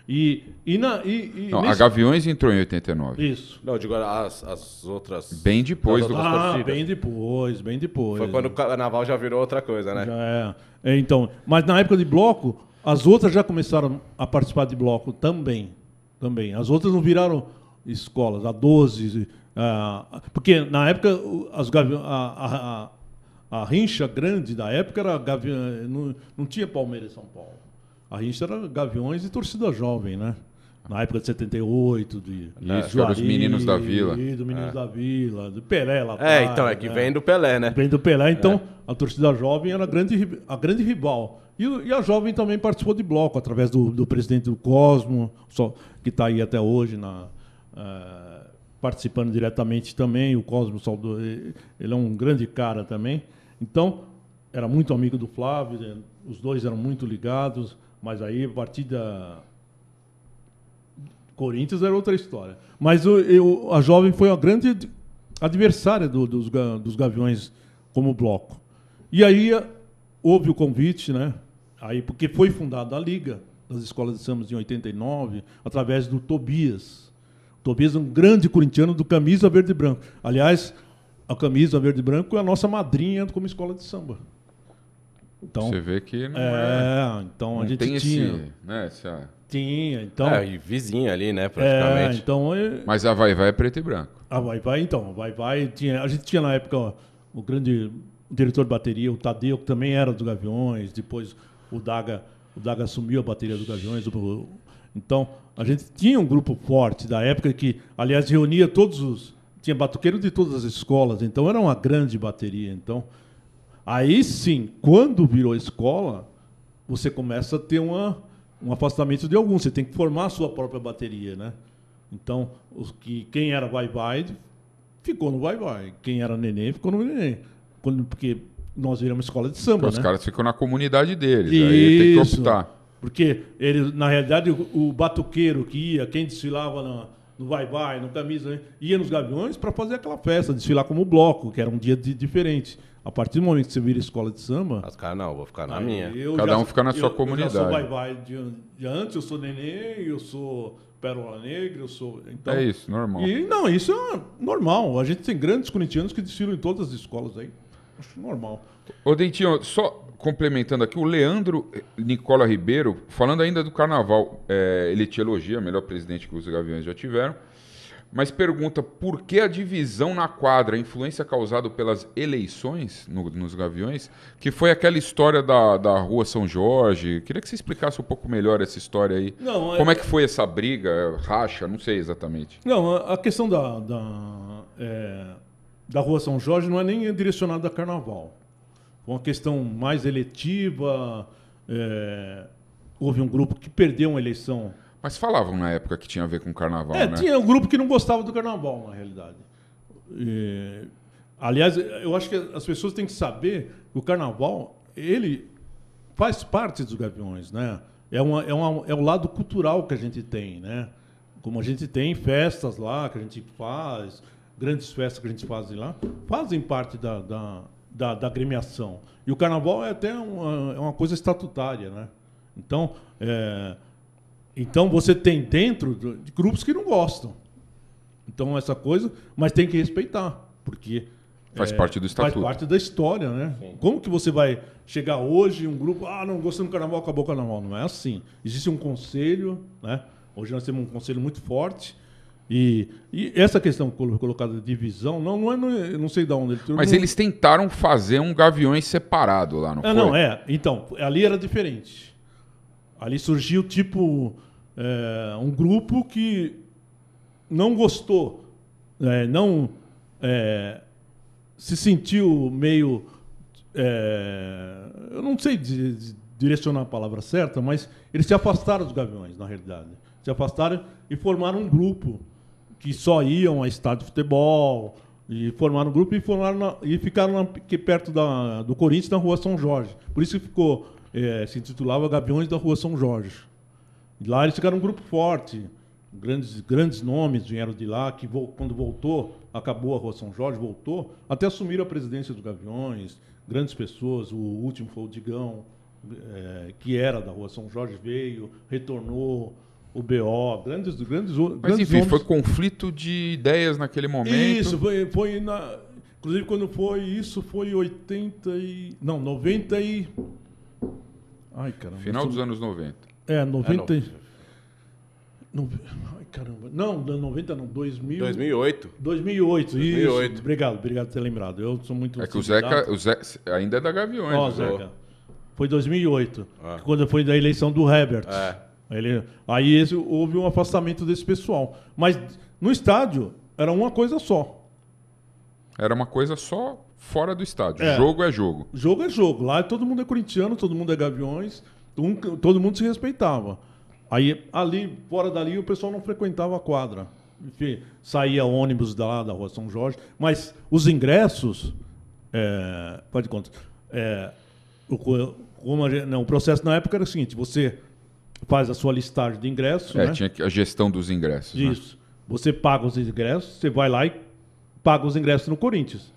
E, e na. E, e não, nesse... a Gaviões entrou em 89. Isso. Não, digo, as, as outras. Bem depois outras do Ah, bem depois, bem depois. Foi quando o carnaval já virou outra coisa, né? Já é. é. Então, mas na época de bloco, as outras já começaram a participar de bloco também. Também. As outras não viraram escolas, a 12. porque na época as, a, a, a, rincha grande da época era não, não tinha Palmeiras e São Paulo. A rincha era Gaviões e torcida jovem, né? Na época de 78, de, né? de Juari, Meninos da Vila. E do Meninos é. da Vila, do Pelé lá É, então, é que né? vem do Pelé, né? Vem do Pelé, então é. a torcida jovem era a grande, a grande rival. E, e, a jovem também participou de bloco, através do, do presidente do Cosmo, só, que está aí até hoje na, ah, participando diretamente também. O Cosmo Salvador, ele é um grande cara também. Então, era muito amigo do Flávio, é, os dois eram muito ligados, mas aí a partir da Corinthians era outra história. Mas eu, eu, a jovem foi a grande adversária do, dos, dos Gaviões como bloco. E aí houve o convite, né? Aí, porque foi fundada a Liga das Escolas de Samba em 89, através do Tobias, Tobias é um grande corintiano do camisa verde e branco. Aliás, a camisa verde e branco é a nossa madrinha como escola de samba. Então, Você vê que não é. é então a gente tinha. Esse, né, essa... Tinha, então. É, e vizinha ali, né, é, praticamente. É, então. É... Mas a Vai Vai é preto e branco. A Vai Vai, então. A Vai Vai tinha. A gente tinha na época ó, o grande diretor de bateria, o Tadeu, que também era do Gaviões. Depois o Daga, o Daga assumiu a bateria do Gaviões. O... Então, a gente tinha um grupo forte da época que, aliás, reunia todos os. Tinha batuqueiro de todas as escolas, então era uma grande bateria. Então, aí sim, quando virou escola, você começa a ter uma, um afastamento de alguns. Você tem que formar a sua própria bateria, né? Então, os que, quem era vai-vai ficou no vai-vai. Quem era neném ficou no neném. Quando, porque nós viramos escola de samba, porque né? Os caras ficam na comunidade deles, Isso. aí tem que optar. Porque ele, na realidade, o, o batuqueiro que ia, quem desfilava na, no vai-vai, no camisa, né, ia nos gaviões para fazer aquela festa, desfilar como bloco, que era um dia de, diferente. A partir do momento que você vira escola de samba. as cara, não, vou ficar na minha. Cada já, um fica na eu, sua comunidade. Eu sou vai-vai de, de, antes, eu sou neném, eu sou pérola negra, eu sou. Então, é isso, normal. E, não, isso é normal. A gente tem grandes corintianos que desfilam em todas as escolas aí. Acho normal. Ô, Dentinho, só complementando aqui, o Leandro eh, Nicola Ribeiro, falando ainda do carnaval, é, ele te elogia, melhor presidente que os Gaviões já tiveram, mas pergunta por que a divisão na quadra, a influência causada pelas eleições no, nos Gaviões, que foi aquela história da, da Rua São Jorge. Queria que você explicasse um pouco melhor essa história aí. Não, é- Como é... é... que foi essa briga, racha, não sei exatamente. Não, a questão da, da, é, da Rua São Jorge não é nem direcionada a carnaval uma questão mais eletiva. É, houve um grupo que perdeu uma eleição. Mas falavam na época que tinha a ver com carnaval, é, né? Tinha um grupo que não gostava do carnaval, na realidade. É, aliás, eu acho que as pessoas têm que saber que o carnaval, ele faz parte dos Gaviões, né? É, uma, é, uma, é o lado cultural que a gente tem, né? Como a gente tem festas lá que a gente faz, grandes festas que a gente faz lá, fazem parte da, da da, da gremiação. E o carnaval é até uma, é uma coisa estatutária, né? Então, é, então você tem dentro de grupos que não gostam. Então essa coisa, mas tem que respeitar, porque faz é, parte do estatuto. Faz parte da história, né? Sim. Como que você vai chegar hoje um grupo, ah, não gostei do carnaval, acabou o carnaval, não é assim. Existe um conselho, né? Hoje nós temos um conselho muito forte e, e, essa questão colocada de visão, não, não, é, não, não sei de onde ele tirou. Mas não... eles tentaram fazer um Gaviões separado lá, no é, Não, é. Então, ali era diferente. Ali surgiu, tipo, é, um grupo que não gostou, é, não é, se sentiu meio... É, eu não sei direcionar a palavra certa, mas eles se afastaram dos Gaviões, na realidade. Se afastaram e formaram um grupo que só iam a estádio de futebol e formaram um grupo e, formaram na, e ficaram na, que perto da, do Corinthians, na Rua São Jorge. Por isso que ficou, é, se intitulava Gaviões da Rua São Jorge. E lá eles ficaram um grupo forte, grandes, grandes nomes vieram de lá, que quando voltou, acabou a Rua São Jorge, voltou, até assumiram a presidência do Gaviões, grandes pessoas, o último foi o Digão, é, que era da Rua São Jorge, veio, retornou, o BO, grandes, grandes, Mas, grandes enfim, homens. foi conflito de ideias naquele momento. Isso, foi, foi na, inclusive quando foi isso foi 80 e não, 90 e Ai, caramba. Final sou... dos anos 90. É, 90. É, no... Ai, caramba. Não, 90 não, 2000. 2008. 2008, 2008. Isso. Obrigado, obrigado por ter lembrado. Eu sou muito É que o Zeca, o Zeca, ainda é da Gaviões. Ó, oh, Zeca. Foi 2008, é. Ah. quando foi da eleição do Herbert. É. Ele, aí esse, houve um afastamento desse pessoal. Mas no estádio era uma coisa só. Era uma coisa só fora do estádio. É. Jogo é jogo. Jogo é jogo. Lá todo mundo é corintiano, todo mundo é gaviões, um, todo mundo se respeitava. Aí ali, fora dali, o pessoal não frequentava a quadra. Enfim, saía ônibus da, da rua São Jorge. Mas os ingressos, é, pode contar, é, o, não, o processo na época era o seguinte, você faz a sua listagem de ingressos. É, né? tinha a gestão dos ingressos. Né? Isso. Né? Você paga os ingressos, você vai lá e paga os ingressos no Corinthians.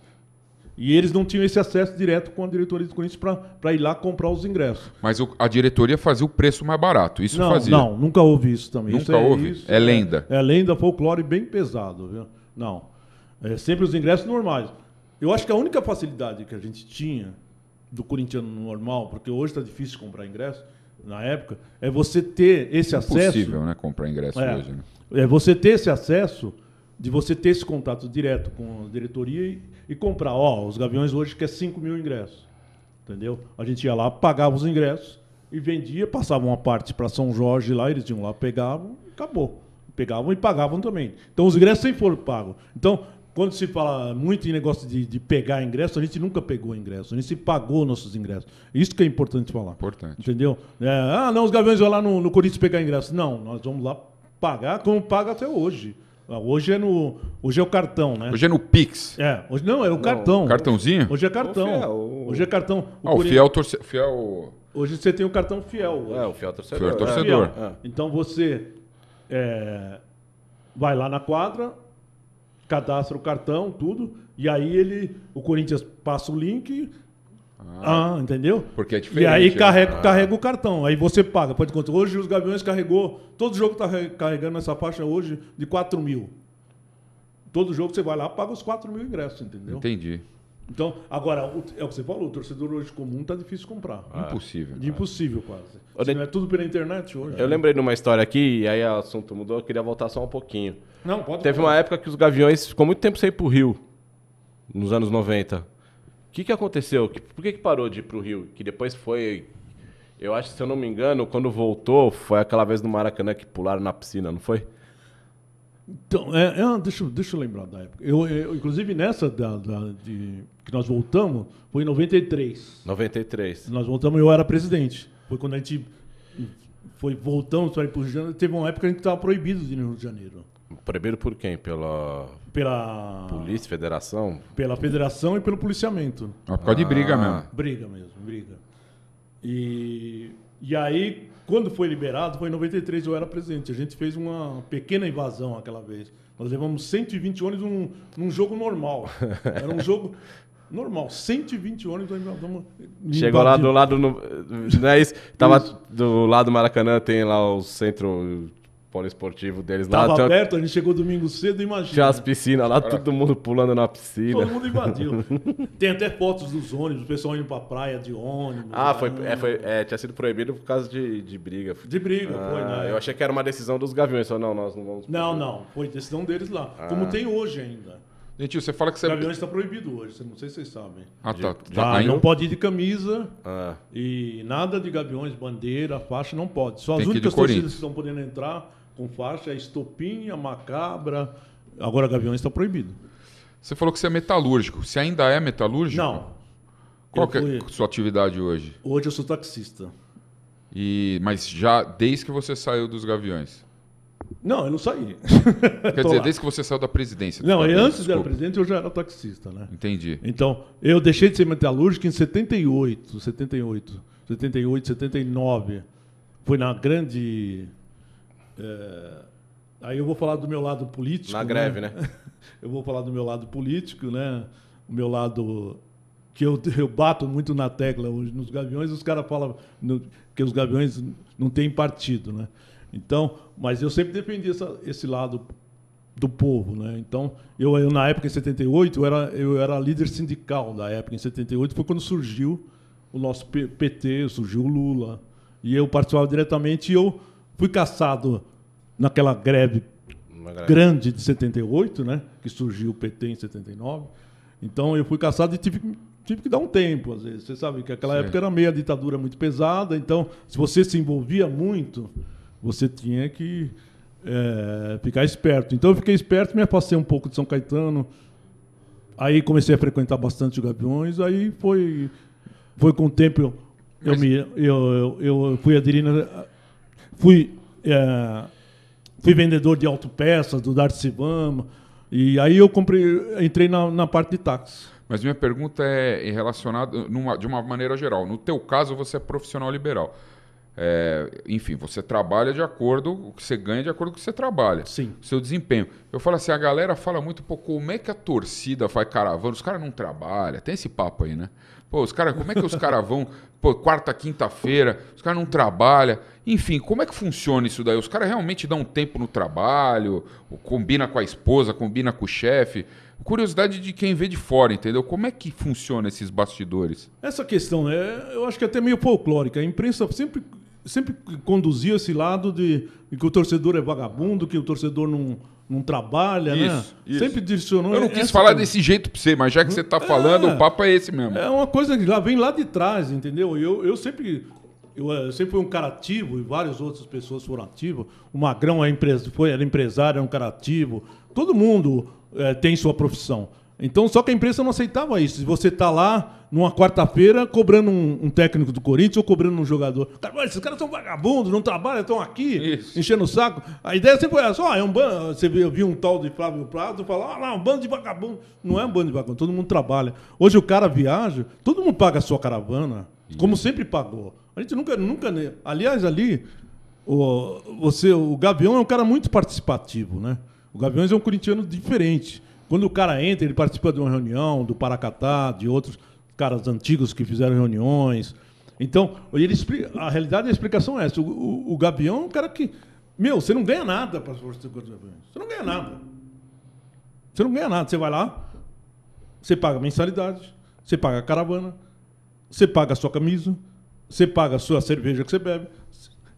E eles não tinham esse acesso direto com a diretoria do Corinthians para ir lá comprar os ingressos. Mas o, a diretoria fazia o preço mais barato, isso não, fazia? Não, nunca houve isso também. Nunca isso é, houve? Isso, é, é- lenda? É, é, lenda, folclore bem pesado. Viu? Não, é sempre os ingressos normais. Eu acho que a única facilidade que a gente tinha do corintiano normal, porque hoje está difícil comprar ingresso, na época, é você ter esse Impossível, acesso. É possível, né? Comprar ingresso é, hoje. Né? É você ter esse acesso de você ter esse contato direto com a diretoria e, e comprar. Ó, os Gaviões hoje quer 5 mil ingressos. Entendeu? A gente ia lá, pagava os ingressos e vendia, passava uma parte para São Jorge lá, eles iam lá, pegavam, acabou. Pegavam e pagavam também. Então os ingressos sempre foram pagos. Então, quando se fala muito em negócio de, de, pegar ingresso, a gente nunca pegou ingresso, a gente pagou nossos ingressos. Isso que é importante falar. Importante. Entendeu? É, ah, não, os Gaviões vão lá no, no Corinthians pegar ingresso. Não, nós vamos lá pagar como paga até hoje. Ah, hoje é no. Hoje é o cartão, né? Hoje é no Pix. É, hoje não, é o não, cartão. Cartãozinho? Hoje é cartão. O fiel, o... Hoje é cartão. O ah, Corinthians... fiel, torcedor. fiel. Hoje você tem o cartão fiel. Hoje. É, o fiel torcedor. Fiel né? torcedor. É. Então você é, vai lá na quadra, cadastra o cartão, tudo, e aí ele, o Corinthians passa o link, ah, ah, entendeu? Porque é diferente. E aí né? carrega, ah. carrega o cartão, aí você paga. Pode contar. Hoje os Gaviões carregou, todo jogo está carregando essa faixa hoje de 4 mil. Todo jogo você vai lá, paga os 4 mil ingressos, entendeu? Entendi. Então, agora, é o que você falou, o torcedor hoje comum tá difícil comprar. Ah, impossível. De impossível, quase. Ô, É tudo pela internet hoje. Eu né? lembrei de uma história aqui, e aí o assunto mudou, eu queria voltar só um pouquinho. Não, pode. Teve uma época que os Gaviões ficou muito tempo sem ir pro Rio, nos anos 90. O que, que aconteceu? Por que, que parou de ir pro Rio? Que depois foi. Eu acho, se eu não me engano, quando voltou, foi aquela vez no Maracanã que pularam na piscina, não foi? Então, é, é, deixa, deixa eu lembrar da época. Eu, eu inclusive, nessa da, da, de, que nós voltamos, foi em 93. 93. Nós voltamos eu era presidente. Foi quando a gente foi, voltando para ir para o Rio de Janeiro. Teve uma época que a gente estava proibido de ir no Rio de Janeiro primeiro por quem? Pela. Pela. Polícia, Federação? Pela Federação e pelo policiamento. Ah, por causa ah. de briga ah. mesmo. Briga mesmo, briga. E, e aí, quando foi liberado, foi em 93, eu era presidente. A gente fez uma pequena invasão aquela vez. Nós levamos 120 ônibus num, num jogo normal. Era um jogo. Normal, 120 ônibus. Vamos Chegou lá do lado. No, não é isso? Tava isso. do lado do Maracanã, tem lá o centro poliesportivo deles Tava lá. Tava aberto, a gente chegou domingo cedo, imagina. Tinha as piscinas lá, Caraca. todo mundo pulando na piscina. Todo mundo invadiu. Tem até fotos dos ônibus, o pessoal indo pra praia de ônibus. Ah, né? foi, é, foi é, tinha sido proibido por causa de, de briga. De briga, ah, foi, né? Eu achei que era uma decisão dos gaviões, só não, nós não vamos... Não, não, foi decisão deles lá, ah. como tem hoje ainda. Gente, você fala que você... É gaviões está proibido hoje, não sei se vocês sabem. Ah, tá. De, tá não pode ir de camisa ah. e nada de gaviões, bandeira, faixa, não pode. Só tem as únicas torcidas que estão podendo entrar com faixa, é estopinha, macabra. Agora gaviões está proibido. Você falou que você é metalúrgico. Você ainda é metalúrgico? Não. Qual é fui... é a sua atividade hoje? Hoje eu sou taxista. E mas já desde que você saiu dos Gaviões? Não, eu não saí. Quer dizer, lá. desde que você saiu da presidência. Não, e antes de era presidente eu já era taxista, né? Entendi. Então, eu deixei de ser metalúrgico em 78, 78, 78, 79. Foi na grande é, aí eu vou falar do meu lado político. Na né? greve, né? eu vou falar do meu lado político, né? O meu lado que eu, eu bato muito na tecla hoje nos Gaviões, os caras falam no, que os Gaviões não têm partido, né? Então, mas eu sempre defendi essa, esse lado do povo, né? Então, eu, eu, na época em 78, eu era eu era líder sindical da época em 78, foi quando surgiu o nosso PT, surgiu o Lula, e eu participava diretamente e eu fui caçado naquela greve, greve grande de 78, né? Que surgiu o PT em 79. Então eu fui caçado e tive, tive que dar um tempo, às vezes. Você sabe que aquela Sim. época era meia ditadura muito pesada, então se você se envolvia muito, você tinha que é, ficar esperto. Então eu fiquei esperto, me afastei um pouco de São Caetano. Aí comecei a frequentar bastante os Gaviões, aí foi, foi com o tempo eu, eu, me, eu, eu, eu fui aderindo. Eh, fui. É, fui vendedor de autopeças do Bama. E aí eu comprei, entrei na, na parte de táxi. Mas minha pergunta é relacionada de uma maneira geral. No teu caso, você é profissional liberal. É, enfim, você trabalha de acordo, o que você ganha é de acordo com o que você trabalha. Sim. Seu desempenho. Eu falo assim, a galera fala muito, pouco. como é que a torcida faz caravana? Os caras não trabalham. Tem esse papo aí, né? Pô, os caras, como é que os caras vão? Pô, quarta, quinta-feira, os caras não trabalham. Enfim, como é que funciona isso daí? Os caras realmente dão um tempo no trabalho, combina com a esposa, combina com o chefe. Curiosidade de quem vê de fora, entendeu? Como é que funciona esses bastidores? Essa questão, né? Eu acho que é até meio folclórica. A imprensa sempre, sempre conduzia esse lado de, de que o torcedor é vagabundo, que o torcedor não não trabalha, né? isso, né? Isso. Sempre direcionou. Eu não quis falar coisa. desse jeito para você, mas já que você está é, falando, o papo é esse mesmo. É uma coisa que já vem lá de trás, entendeu? Eu, eu sempre. Eu, eh, eu sempre fui um cara ativo e várias outras pessoas foram ativas. O Magrão é empresa, foi, era empresário, é um cara ativo. Todo mundo é, tem sua profissão. Então, só que a imprensa não aceitava isso. Se você tá lá numa quarta-feira cobrando um, um, técnico do Corinthians ou cobrando um jogador. Cara, esses caras são vagabundos, não trabalham, estão aqui isso. enchendo o saco. A ideia sempre foi essa: ó, é um bando. Você viu um tal de Flávio Prado fala, ah lá, um bando de vagabundo. Não é um bando de vagabundo, todo mundo trabalha. Hoje o cara viaja, todo mundo paga a sua caravana, isso. como sempre pagou. A gente nunca, nunca. Aliás, ali, o, você, o Gavião é um cara muito participativo, né? O Gaviões é um corintiano diferente. Quando o cara entra, ele participa de uma reunião, do Paracatá, de outros caras antigos que fizeram reuniões. Então, ele explica, a realidade é a explicação é essa. O, o, o Gabião é um cara que. Meu, você não ganha nada para você Você não ganha nada. Você não ganha nada. Você vai lá, você paga mensalidade, você paga a caravana, você paga a sua camisa, você paga a sua cerveja que você bebe.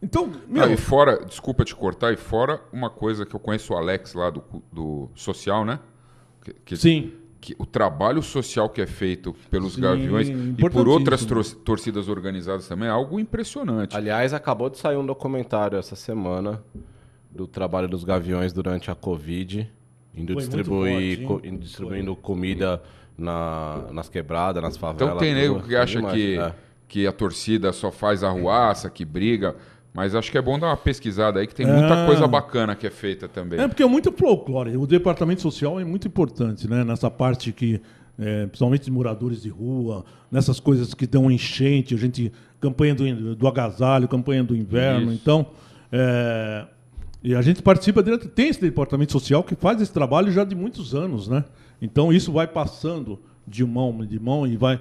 Então, meu... Ah, e fora, desculpa te cortar, e fora uma coisa que eu conheço o Alex lá do, do social, né? Que, Sim. Que o trabalho social que é feito pelos Sim, Gaviões e por outras torcidas organizadas também é algo impressionante. Aliás, acabou de sair um documentário essa semana do trabalho dos Gaviões durante a Covid, indo distribuir, co indo distribuindo Foi. comida na, nas quebradas, nas favelas. Então tem nego que acha que, é. que a torcida só faz arruaça, que briga. Mas acho que é bom dar uma pesquisada aí, que tem muita é... coisa bacana que é feita também. É, porque é muito folclore. O departamento social é muito importante, né? Nessa parte que, é, principalmente de moradores de rua, nessas coisas que dão enchente, a gente. Campanha do, do agasalho, campanha do inverno. Isso. Então. É, e a gente participa direto. Tem esse departamento social que faz esse trabalho já de muitos anos, né? Então isso vai passando de mão de mão e vai.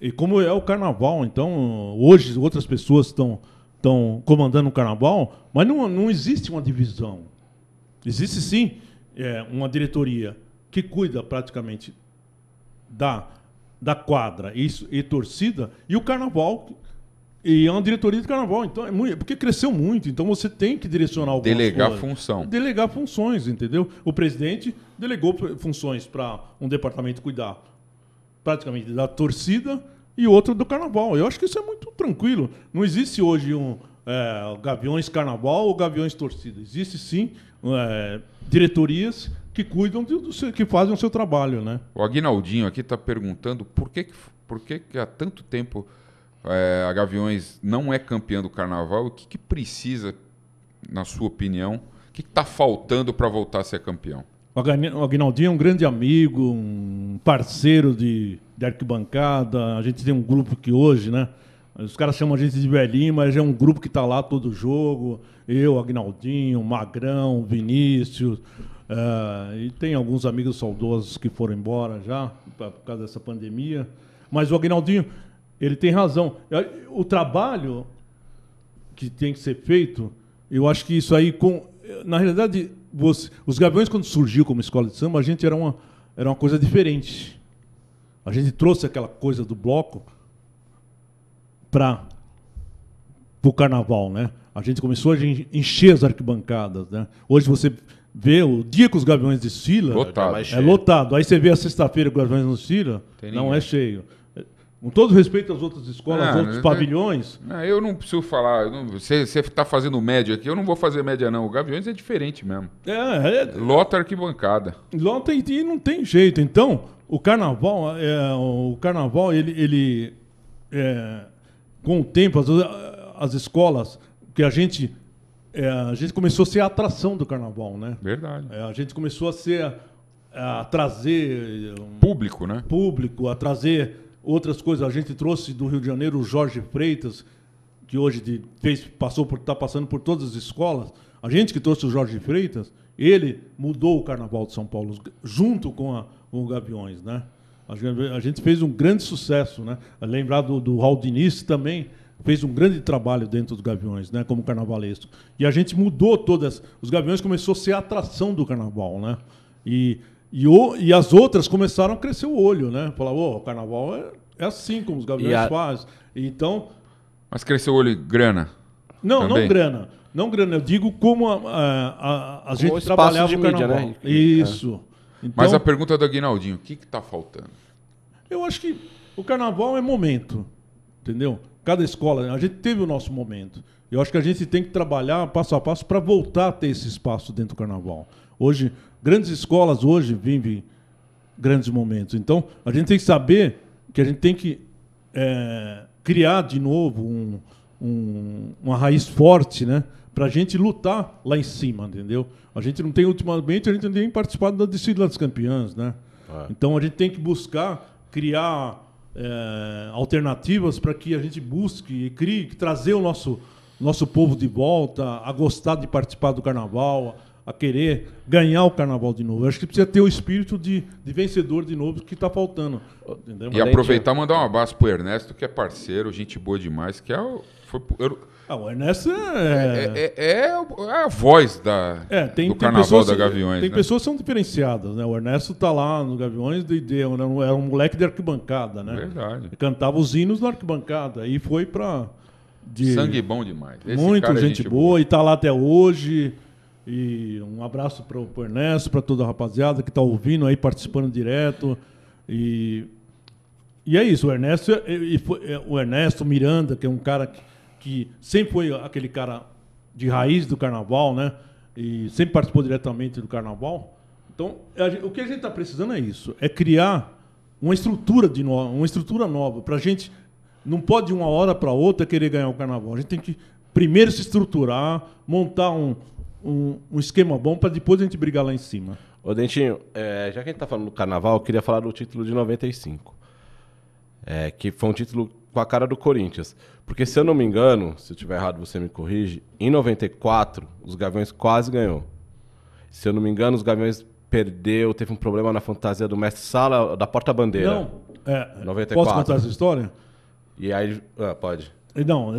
E como é o carnaval, então hoje outras pessoas estão estão comandando o carnaval, mas não, não existe uma divisão. Existe sim é, uma diretoria que cuida praticamente da, da quadra e, e torcida, e o carnaval e é uma diretoria de carnaval, então é muito, porque cresceu muito, então você tem que direcionar algumas delegar coisas. função, delegar funções, entendeu? O presidente delegou eh, funções para um departamento cuidar praticamente da torcida e outro do carnaval. Eu acho que isso é muito tranquilo. Não existe hoje um é, Gaviões Carnaval ou Gaviões Torcida. Existe sim é, diretorias que cuidam do, do, que fazem o seu trabalho, né? O Aguinaldinho aqui está perguntando por que, por que, que há tanto tempo é, a Gaviões não é campeã do Carnaval. O que, que precisa, na sua opinião, o que está faltando para voltar a ser campeão? O Agnaldinho é um grande amigo, um parceiro de, de arquibancada. A gente tem um grupo que hoje, né? Os caras chamam a gente de velhinho, mas é um grupo que está lá todo jogo. Eu, Agnaldinho, Magrão, Vinícius. Eh, e tem alguns amigos saudosos que foram embora já, por causa dessa pandemia. Mas o Agnaldinho, ele tem razão. O trabalho que tem que ser feito, eu acho que isso aí, com, na realidade, você, os Gaviões, quando surgiu como escola de samba, a gente era uma, era uma coisa diferente. A gente trouxe aquela coisa do bloco para o carnaval, né? A gente começou a encher as arquibancadas, né? Hoje você vê o dia que os Gaviões desfilam, lotado. Tá é lotado. Aí você vê a sexta-feira que os Gaviões desfilam, não é cheio. Com todo respeito às outras escolas, não, outros pavilhões. Não, eu não preciso falar. Não, você está fazendo média aqui, eu não vou fazer média, não. O Gaviões é diferente mesmo. É, é Lota arquibancada. Lota e não tem jeito. Então, o carnaval, é, o carnaval, ele. ele é, com o tempo, as, as escolas, que a gente. É, a gente começou a ser a atração do carnaval, né? Verdade. É, a gente começou a ser. a, a trazer. público, né? Público, a trazer Outras coisas, a gente trouxe do Rio de Janeiro o Jorge Freitas, que hoje de, fez, passou por está passando por todas as escolas. A gente que trouxe o Jorge Freitas, ele mudou o Carnaval de São Paulo junto com, a, com o Gaviões, né? A gente, a gente fez um grande sucesso, né? Lembrar do, do Raul Diniz também fez um grande trabalho dentro dos Gaviões, né, como carnavalesco. E a gente mudou todas. Os Gaviões começou a ser a atração do carnaval, né? E e, o, e as outras começaram a crescer o olho, né? Falar, oh, o carnaval é, é assim como os gaviões fazem. Então. Mas cresceu o olho grana? Não, também. não grana. Não grana, eu digo como a, a, a, a gente trabalhava de o mídia, né? carnaval. Né? Isso. É. Então, Mas a pergunta do Aguinaldinho, o que está faltando? Eu acho que o carnaval é momento, entendeu? Cada escola, a gente teve o nosso momento. Eu acho que a gente tem que trabalhar passo a passo para voltar a ter esse espaço dentro do carnaval. Hoje, Grandes escolas hoje vivem grandes momentos. Então, a gente tem que saber que a gente tem que é, criar de novo um, um, uma raiz forte, né? Para a gente lutar lá em cima, entendeu? A gente não tem, ultimamente, a gente não tem participado da desfile dos campeãs, né? É. Então, a gente tem que buscar criar é, alternativas para que a gente busque e crie, trazer o nosso, nosso povo de volta a gostar de participar do carnaval, a querer ganhar o carnaval de novo. Eu acho que precisa ter o espírito de, de vencedor de novo que está faltando. Entendeu? E Mas aproveitar e mandar um abraço o Ernesto, que é parceiro, gente boa demais, que é o. Foi, eu, ah, o Ernesto é... É, é, é... é, é a voz da, é, tem, do tem carnaval pessoas, da Gaviões. Tem né? pessoas que são diferenciadas, né? O Ernesto está lá no Gaviões, de, de, era um moleque de arquibancada, né? Verdade. cantava os hinos na arquibancada e foi para... Sangue bom demais. Esse muito gente, gente boa, boa e está lá até hoje. E um abraço para o Ernesto, para toda a rapaziada que está ouvindo aí, participando direto. E, e é isso, o Ernesto, é, é, e, e, é, o Ernesto Miranda, que é um cara que, que, sempre foi aquele cara de raiz do carnaval, né? E sempre participou diretamente do carnaval. Então, o que a gente está precisando é isso: é criar uma estrutura, de no, uma estrutura nova. Para a gente, não pode de uma hora para outra querer ganhar o carnaval. A gente tem que primeiro se estruturar, montar um, um, um esquema bom para depois a gente brigar lá em cima. Ô Dentinho, é, já que a gente tá falando do carnaval, eu queria falar do título de 95. É, que foi um título com a cara do Corinthians. Porque se eu não me engano, se eu estiver errado você me corrige, em 94 os Gaviões quase ganhou. Se eu não me engano, os Gaviões perdeu, teve um problema na fantasia do mestre Sala, da porta-bandeira. Não, é, 94. posso contar essa história? E aí, ah, pode. Não,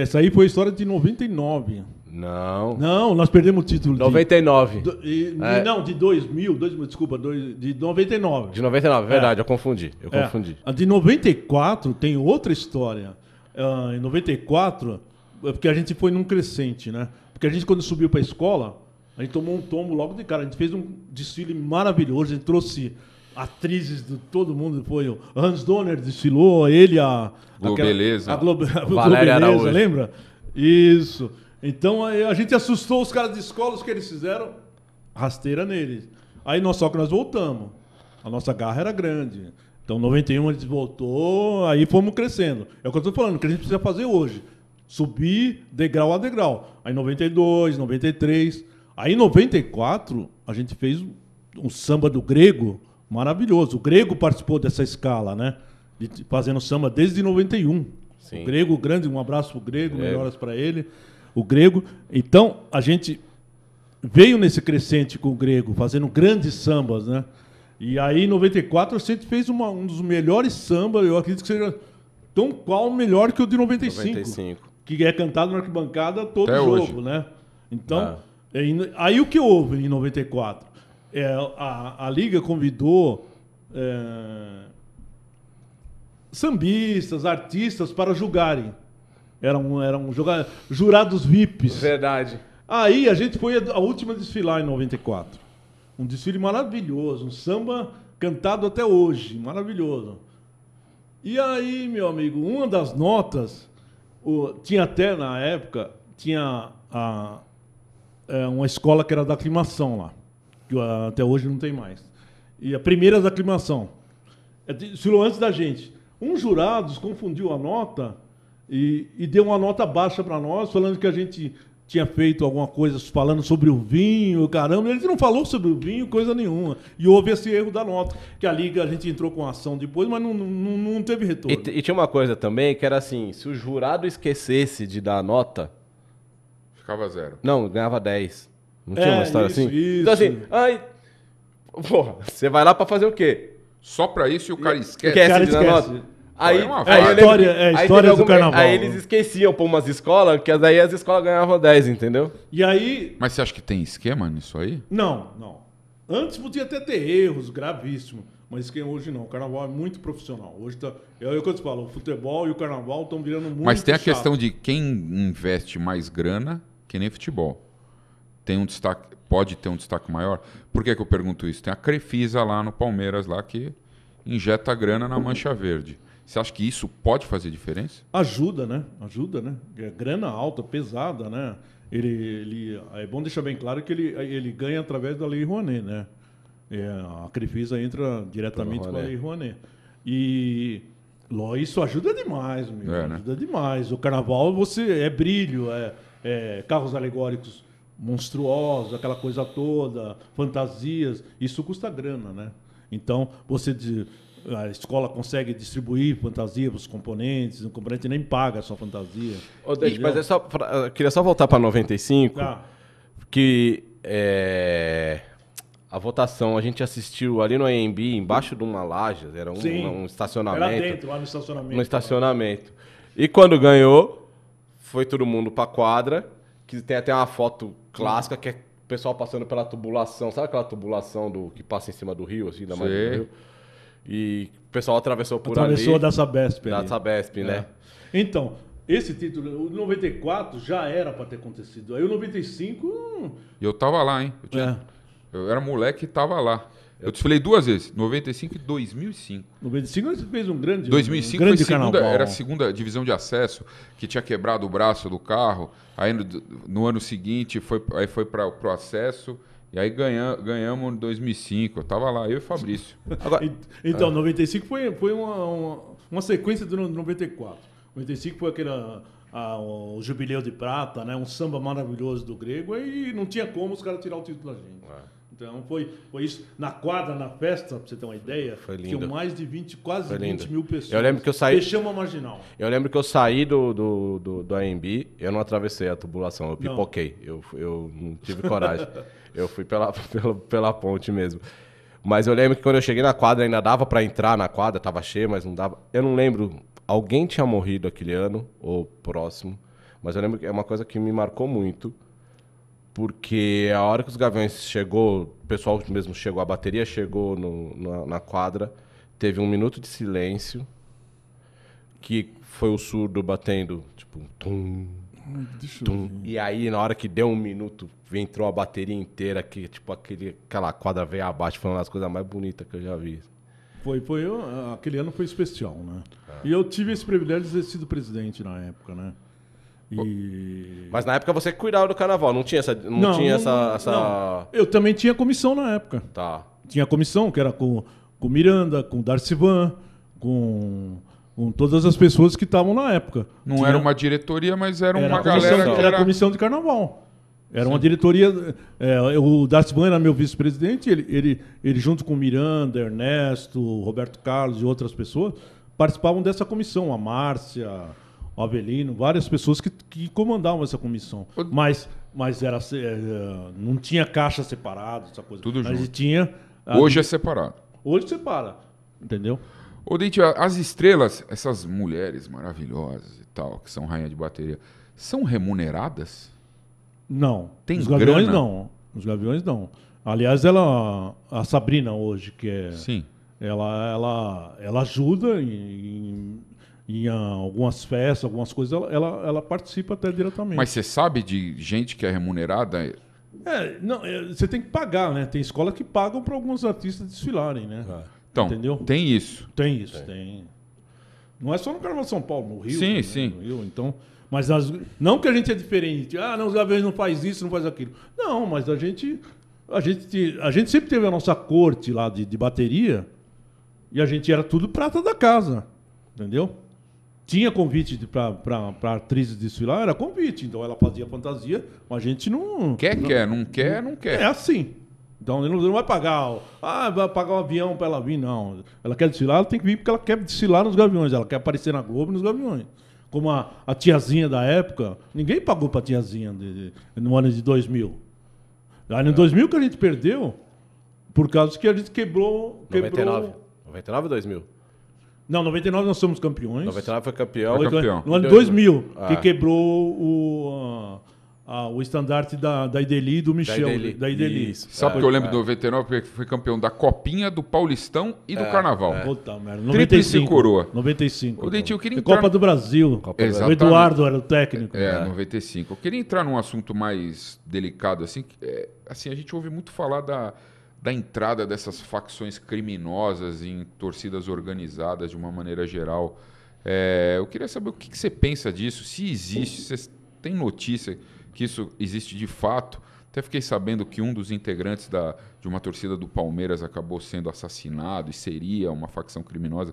essa aí foi a história de 99. Não. Não, nós perdemos o título. 99. De, de, é. Não, de 2000, 2000 desculpa, dois, de 99. De 99, é. verdade, eu confundi. Eu é. confundi. A de 94 tem outra história. Uh, em 94, é porque a gente foi num crescente, né? Porque a gente, quando subiu para a escola, a gente tomou um tombo logo de cara. A gente fez um desfile maravilhoso, a gente trouxe atrizes de todo mundo. Foi o Hans Donner desfilou, ele, a. Globo Beleza. A Globo, Valéria Beleza, Araújo. lembra? Isso. Então a gente assustou os caras de escola, os que eles fizeram, rasteira neles. Aí nós só que nós voltamos. A nossa garra era grande. Então, 91 eles voltou, aí fomos crescendo. É o que eu estou falando, que a gente precisa fazer hoje. Subir degrau a degrau. Aí 92, 93. Aí 94, a gente fez um samba do grego maravilhoso. O grego participou dessa escala, né? De, fazendo samba desde 91. Sim. O grego grande, um abraço pro grego, grego. É. melhoras para ele o grego. Então, a gente veio nesse crescente com o grego, fazendo grandes sambas, né? E aí, em 94, gente fez uma, um dos melhores sambas, eu acredito que seja tão qual melhor que o de 95. 95. Que é cantado na arquibancada todo Até jogo, hoje. né? Então, ah. é. aí, aí o que houve em 94? É, a, a Liga convidou é, sambistas, artistas para julgarem. Eram, eram joga... jurados VIPs. Verdade. Aí a gente foi a última desfilar em 94. Um desfile maravilhoso, um samba cantado até hoje, maravilhoso. E aí, meu amigo, uma das notas, o, tinha até na época, tinha a, é, uma escola que era da aclimação lá, que ah, até hoje não tem mais. E a primeira da aclimação. É, desfilou antes da gente. Um jurado confundiu a nota e, e deu uma nota baixa para nós, falando que a gente tinha feito alguma coisa falando sobre o vinho, caramba, ele não falou sobre o vinho, coisa nenhuma. E houve esse erro da nota, que a liga a gente entrou com ação depois, mas não, não, não teve retorno. E, e, tinha uma coisa também que era assim, se o jurado esquecesse de dar a nota, ficava zero. Não, ganhava 10. Não é, tinha uma é, história isso, assim? Então, isso. Então assim, ai, porra, você vai lá para fazer o quê? Só para isso e o cara esquece, esquece, o cara esquece. Aí, é uma história, é, a história algum, do carnaval. Aí eles esqueciam por umas escolas, que daí as escolas ganhavam 10, entendeu? E aí. Mas você acha que tem esquema nisso aí? Não, não. Antes podia até ter erros gravíssimos, mas esquema hoje não. O carnaval é muito profissional. Hoje tá. É o que eu te falo, o futebol e o carnaval estão virando muito. Mas tem a chato. questão de quem investe mais grana, que nem futebol. Tem um destaque. Pode ter um destaque maior. Por que, que eu pergunto isso? Tem a Crefisa lá no Palmeiras, lá que injeta grana na mancha verde. Você acha que isso pode fazer diferença? Ajuda, né? Ajuda, né? É grana alta, pesada, né? Ele, ele, é bom deixar bem claro que ele, ele ganha através da Lei Rouanet, né? É, a Crefisa entra diretamente com a Lei Rouanet. E lo, isso ajuda demais, meu. É, né? Ajuda demais. O carnaval você é brilho, é, é, carros alegóricos monstruosos, aquela coisa toda, fantasias. Isso custa grana, né? Então, você a escola consegue distribuir fantasia para os componentes, o componente nem paga a sua fantasia. Ô, mas é só pra, queria só voltar para 95, tá. que é, a votação a gente assistiu ali no AMB, embaixo de uma laje, era um, Sim, um estacionamento. Era dentro, lá no estacionamento. No estacionamento. E quando ganhou, foi todo mundo para a quadra, que tem até uma foto clássica que é o pessoal passando pela tubulação, sabe aquela tubulação do que passa em cima do rio, assim, da margem do rio? E o pessoal atravessou por atravessou ali. Atravessou da Sabesp. Da ali. Sabesp, né? É. Então, esse título, o 94 já era para ter acontecido. Aí o 95. Hum... Eu tava lá, hein? Eu, tinha... é. eu era moleque e tava lá. Eu te falei duas vezes, 95 e 2005. 95 você fez um grande 2005 um grande foi segunda, era a segunda divisão de acesso que tinha quebrado o braço do carro. Aí no, no ano seguinte foi aí foi para o acesso. E aí ganhamos em 2005. Eu tava lá, eu e o Fabrício. Agora, então, é. Ah. 95 foi, foi uma, uma, uma, sequência do 94. 95 foi aquele a, o Jubileu de Prata, né? um samba maravilhoso do Grego. e não tinha como os caras tirar o título da gente. É. Então foi, foi isso. Na quadra, na festa, pra você ter uma ideia, foi lindo. mais de 20, quase 20 mil pessoas. Eu lembro que eu saí. Fechamos a marginal. Eu lembro que eu saí do, do, do, do AMB, eu não atravessei a tubulação, eu pipoquei. Não. Eu, eu não tive coragem. eu fui pela, pela, pela ponte mesmo. Mas eu lembro que quando eu cheguei na quadra, ainda dava para entrar na quadra, tava cheio, mas não dava. Eu não lembro, alguém tinha morrido aquele ano, ou próximo. Mas eu lembro que é uma coisa que me marcou muito porque a hora que os Gaviões chegou, o pessoal mesmo chegou, a bateria chegou no, na, na, quadra, teve um minuto de silêncio, que foi o surdo batendo, tipo, tum, tum. E aí, na hora que deu um minuto, entrou a bateria inteira, que tipo, aquele, aquela quadra veio abaixo, foi uma das coisas mais bonitas que eu já vi. Foi, foi aquele ano foi especial, né? É. E eu tive esse privilégio de ter sido presidente na época, né? E... Mas na época você cuidava do carnaval, não tinha essa. Não, não tinha essa, não, essa... Eu também tinha comissão na época. Tá. Tinha comissão, que era com, com Miranda, com o Van, com, com todas as pessoas que estavam na época. Não tinha... era uma diretoria, mas era, era uma galera. que era... a comissão de carnaval. Era Sim. uma diretoria. É, o Darcivan era meu vice-presidente, ele, ele, ele, junto com Miranda, Ernesto, Roberto Carlos e outras pessoas, participavam dessa comissão, a Márcia. Avelino, várias pessoas que, que comandavam essa comissão. Mas, mas era, eh, não tinha caixa separado, essa coisa. Tudo mas junto. tinha. Hoje é separado. Hoje separa, entendeu? Ô, Dente, as estrelas, essas mulheres maravilhosas e tal, que são rainha de bateria, são remuneradas? Não. Tem Os grana? gaviões não. Os gaviões não. Aliás, ela a Sabrina hoje que é Sim. Ela ela ela ajuda em, em ah, algumas festas, algumas coisas, ela, ela, ela participa até diretamente. Mas você sabe de gente que é remunerada? É, não, é, você tem que pagar, né? Tem escola que pagam para alguns artistas desfilarem, né? É. Então, Entendeu? tem isso. Tem isso, tem. tem. Não é só no Carnaval de São Paulo, no Rio. Sim, né? sim. No Rio, então... Mas as, não que a gente é diferente. Ah, não, os gaviões não faz isso, não faz aquilo. Não, mas a gente... A gente, a gente sempre teve a nossa corte lá de, de bateria e a gente era tudo prata da casa, entendeu? tinha convite para atrizes desfilar, era convite. Então ela fazia fantasia, mas a gente não. Quer, não, quer, não quer, não quer. É assim. Então ele não, vai pagar, ah, vai pagar o um avião para ela vir, não. Ela quer desfilar, ela tem que vir porque ela quer desfilar nos Gaviões, ela quer aparecer na Globo nos Gaviões. Como a, a tiazinha da época, ninguém pagou para a tiazinha de, de, no ano de 2000. Aí no é. 2000 que a gente perdeu, por causa que a gente quebrou. 99. quebrou 99 ou 2000? Não, 99 nós somos campeões. 99 foi campeão. Foi campeão. No ano 2000, ah. que quebrou o, ah, o estandarte da, da Ideli e do Michel. Da Ideli. Da Ideli. Isso. Sabe é, que eu lembro é. de 99 é. porque foi campeão da Copinha, do Paulistão e é, do Carnaval. É. Puta merda. 95. coroa. 95. O Dentinho, eu queria é entrar... Copa do Brasil. Copa Exatamente. O Eduardo era o técnico. É, é, 95. Eu queria entrar num assunto mais delicado, assim. É, assim, a gente ouve muito falar da da entrada dessas facções criminosas em torcidas organizadas de uma maneira geral. É, eu queria saber o que, que, você pensa disso, se existe, se tem notícia que isso existe de fato. Até fiquei sabendo que um dos integrantes da, de uma torcida do Palmeiras acabou sendo assassinado e seria uma facção criminosa.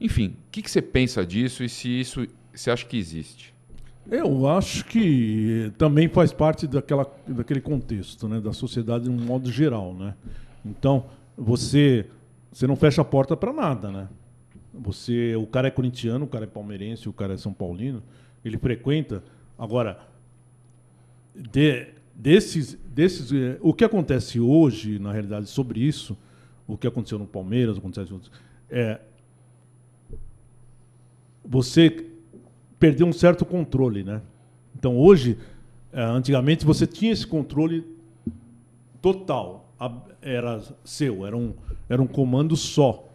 Enfim, o que, que você pensa disso e se isso você acha que existe? Eu acho que também faz parte daquela, daquele contexto, né, da sociedade de um modo geral, né? Então, você você não fecha a porta para nada, né? Você, o cara é corintiano, o cara é palmeirense, o cara é são paulino, ele frequenta. Agora, de, desses, desses, eh, o que acontece hoje, na realidade, sobre isso, o que aconteceu no Palmeiras, aconteceu em outros, é você perdeu um certo controle, né? Então hoje, eh, antigamente você tinha esse controle total era seu, era um, era um comando só.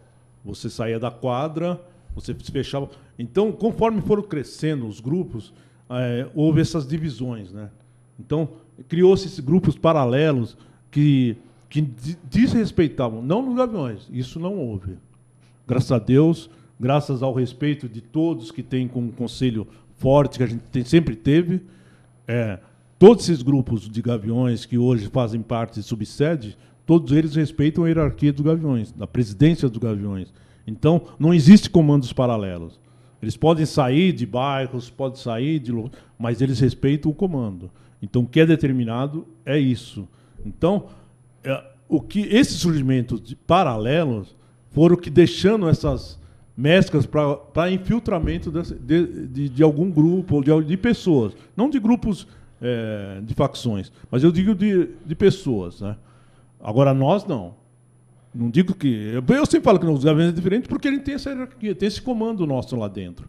Você saía da quadra, você se fechava. Então, conforme foram crescendo os grupos, é, houve essas divisões, né? Então, criou-se esses grupos paralelos que, que desrespeitavam, não nos Gaviões, isso não houve. Graças a Deus, graças ao respeito de todos que tem com o um conselho forte que a gente tem, sempre teve, é, todos esses grupos de gaviões que hoje fazem parte de subsede, todos eles respeitam a hierarquia dos gaviões, da presidência dos gaviões. Então, não existe comandos paralelos. Eles podem sair de bairros, podem sair de. Mas eles respeitam o comando. Então, o que é determinado é isso. Então, é, o que esses surgimentos paralelos foram que deixando essas mesclas para infiltramento de, de, de, algum grupo, de, de pessoas. Não de grupos é, de facções, mas eu digo de, de pessoas. Né? Agora, nós não. Não digo que. Eu, eu sempre falo que os governos é diferente porque ele tem essa hierarquia, tem esse comando nosso lá dentro.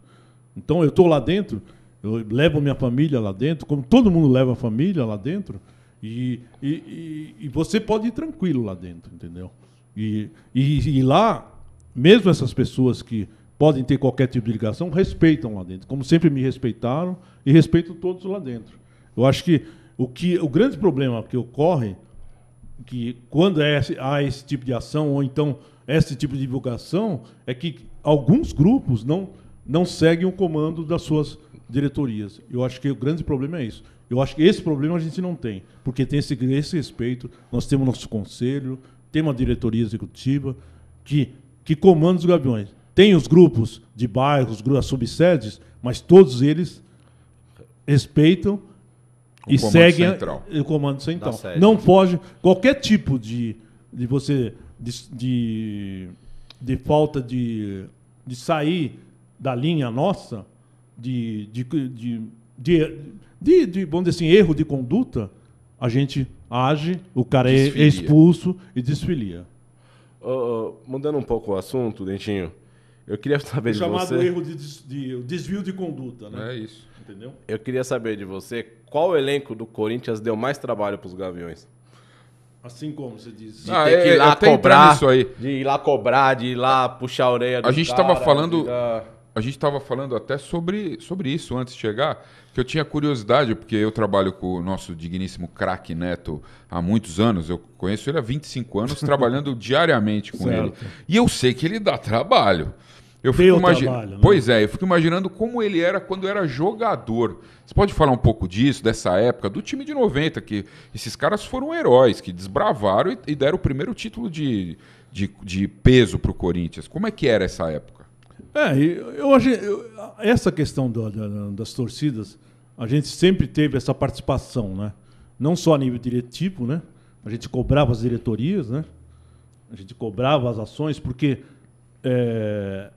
Então, eu estou lá dentro, eu levo minha família lá dentro, como todo mundo leva a família lá dentro, e, e, e, e você pode ir tranquilo lá dentro, entendeu? E, e, lá, mesmo essas pessoas que podem ter qualquer tipo de ligação, respeitam lá dentro, como sempre me respeitaram e respeito todos lá dentro. Eu acho que o, que, o grande problema que ocorre, que quando é há esse tipo de ação, ou então esse tipo de divulgação, é que alguns grupos não, não seguem o comando das suas diretorias. Eu acho que o grande problema é isso. Eu acho que esse problema a gente não tem, porque tem esse, esse respeito, nós temos nosso conselho, temos uma diretoria executiva, que, que comanda os gaviões. Tem os grupos de bairros, as subsedes, mas todos eles respeitam e segue central. o comando central. Não foge qualquer tipo de, de você de, de, de falta de, de sair da linha nossa de, de, de, de, de, de vamos dizer assim, erro de conduta, a gente age, o cara é desfilia. é expulso e desfilia. Uh, mudando um pouco o assunto, Dentinho, eu queria saber o de você... chamado erro de, de, desvio de conduta, né? É isso. Entendeu? Eu queria saber de você qual elenco do Corinthians deu mais trabalho para os Gaviões. Assim como você diz. Ah, de ah, ter é, que é, ir lá cobrar. Isso aí. De ir lá cobrar, de ir lá puxar a orelha. A gente estava falando. A gente estava falando até sobre, sobre isso antes de chegar, que eu tinha curiosidade, porque eu trabalho com o nosso digníssimo craque Neto há muitos anos. Eu conheço ele há 25 anos, trabalhando diariamente com certo. ele. E eu sei que ele dá trabalho. Eu fico imagi... trabalho, né? Pois é, eu fico imaginando como ele era quando era jogador. Você pode falar um pouco disso, dessa época, do time de 90, que esses caras foram heróis, que desbravaram e, deram o primeiro título de, de, de peso para o Corinthians. Como é que era essa época? É, eu, acho essa questão do, da, das torcidas, a gente sempre teve essa participação, né? Não só a nível diretivo, né? A gente cobrava as diretorias, né? A gente cobrava as ações, porque... É,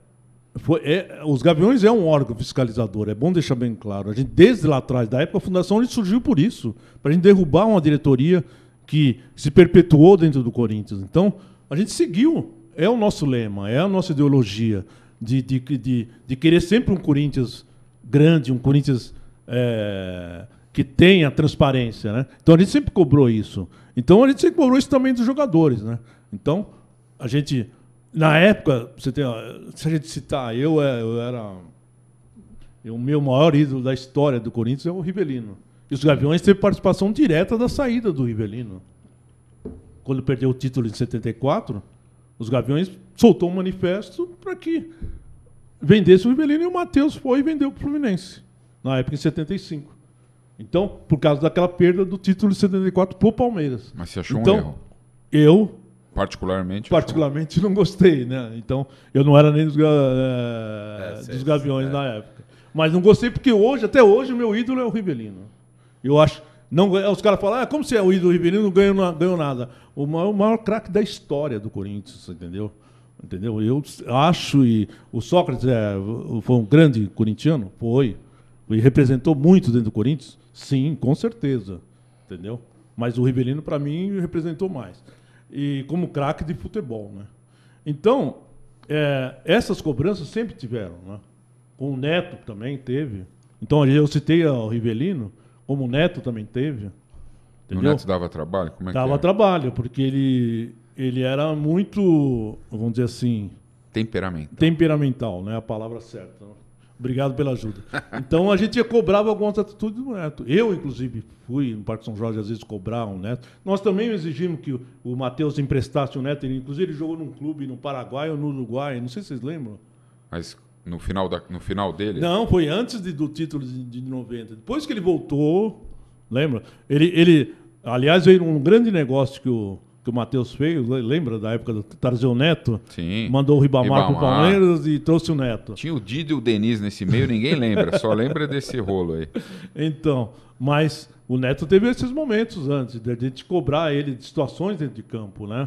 foi, é, os Gaviões é um órgão fiscalizador, é bom deixar bem claro. A gente, desde lá atrás, da época, a fundação ele surgiu por isso, para a gente derrubar uma diretoria que se perpetuou dentro do Corinthians. Então, a gente seguiu, é o nosso lema, é a nossa ideologia de, de, de, de querer sempre um Corinthians grande, um Corinthians é, que tenha transparência. Né? Então, a gente sempre cobrou isso. Então, a gente sempre cobrou isso também dos jogadores. Né? Então, a gente na época, você tem, se a gente citar, eu, é, eu era. o meu maior ídolo da história do Corinthians é o Rivelino. E os Gaviões teve participação direta da saída do Rivelino. Quando perdeu o título em 74, os Gaviões soltou um manifesto para que vendesse o Rivelino e o Matheus foi e vendeu para o Fluminense, na época em 75. Então, por causa daquela perda do título de 74 para o Palmeiras. Mas você achou então, um erro? Eu Particularmente? Particularmente não gostei, né? Então, eu não era nem dos, é, é, dos Gaviões é. na época. Mas não gostei porque hoje, até hoje, o meu ídolo é o Rivelino. Eu acho. Não, é, os caras falam, ah, como você é o ídolo Rivelino, não ganhou, não ganhou nada. O maior, o maior craque da história do Corinthians, entendeu? Entendeu? Eu acho, e o Sócrates é, foi um grande corintiano? Foi. E representou muito dentro do Corinthians? Sim, com certeza. Entendeu? Mas o Rivelino, para mim, representou mais e como craque de futebol, né? Então, é, essas cobranças sempre tiveram, né? Com o Neto também teve. Então, eu citei o Rivelino, como o Neto também teve. Entendeu? O Neto dava trabalho? Como é dava é? trabalho, porque ele, ele era muito, vamos dizer assim... Temperamental. Temperamental, né? A palavra certa. Né? Obrigado pela ajuda. Então a gente cobrava algumas atitudes do neto. Eu, inclusive, fui no Parque São Jorge às vezes cobrar um neto. Nós também exigimos que o, o Matheus emprestasse o neto. Ele, inclusive, ele jogou num clube no Paraguai ou no Uruguai. Não sei se vocês lembram. Mas no final, da, no final dele? Não, foi antes de, do título de, de 90. Depois que ele voltou, lembra? Ele, ele, aliás, veio um grande negócio que o, que o Matheus fez, lembra da época do Tarzio Neto? Sim. Mandou o Ribamar, Ribamar. pro Palmeiras e trouxe o Neto. Tinha o Didi e o Denis nesse meio, ninguém lembra, só lembra desse rolo aí. Então, mas o Neto teve esses momentos antes, de a gente cobrar ele de situações dentro de campo, né?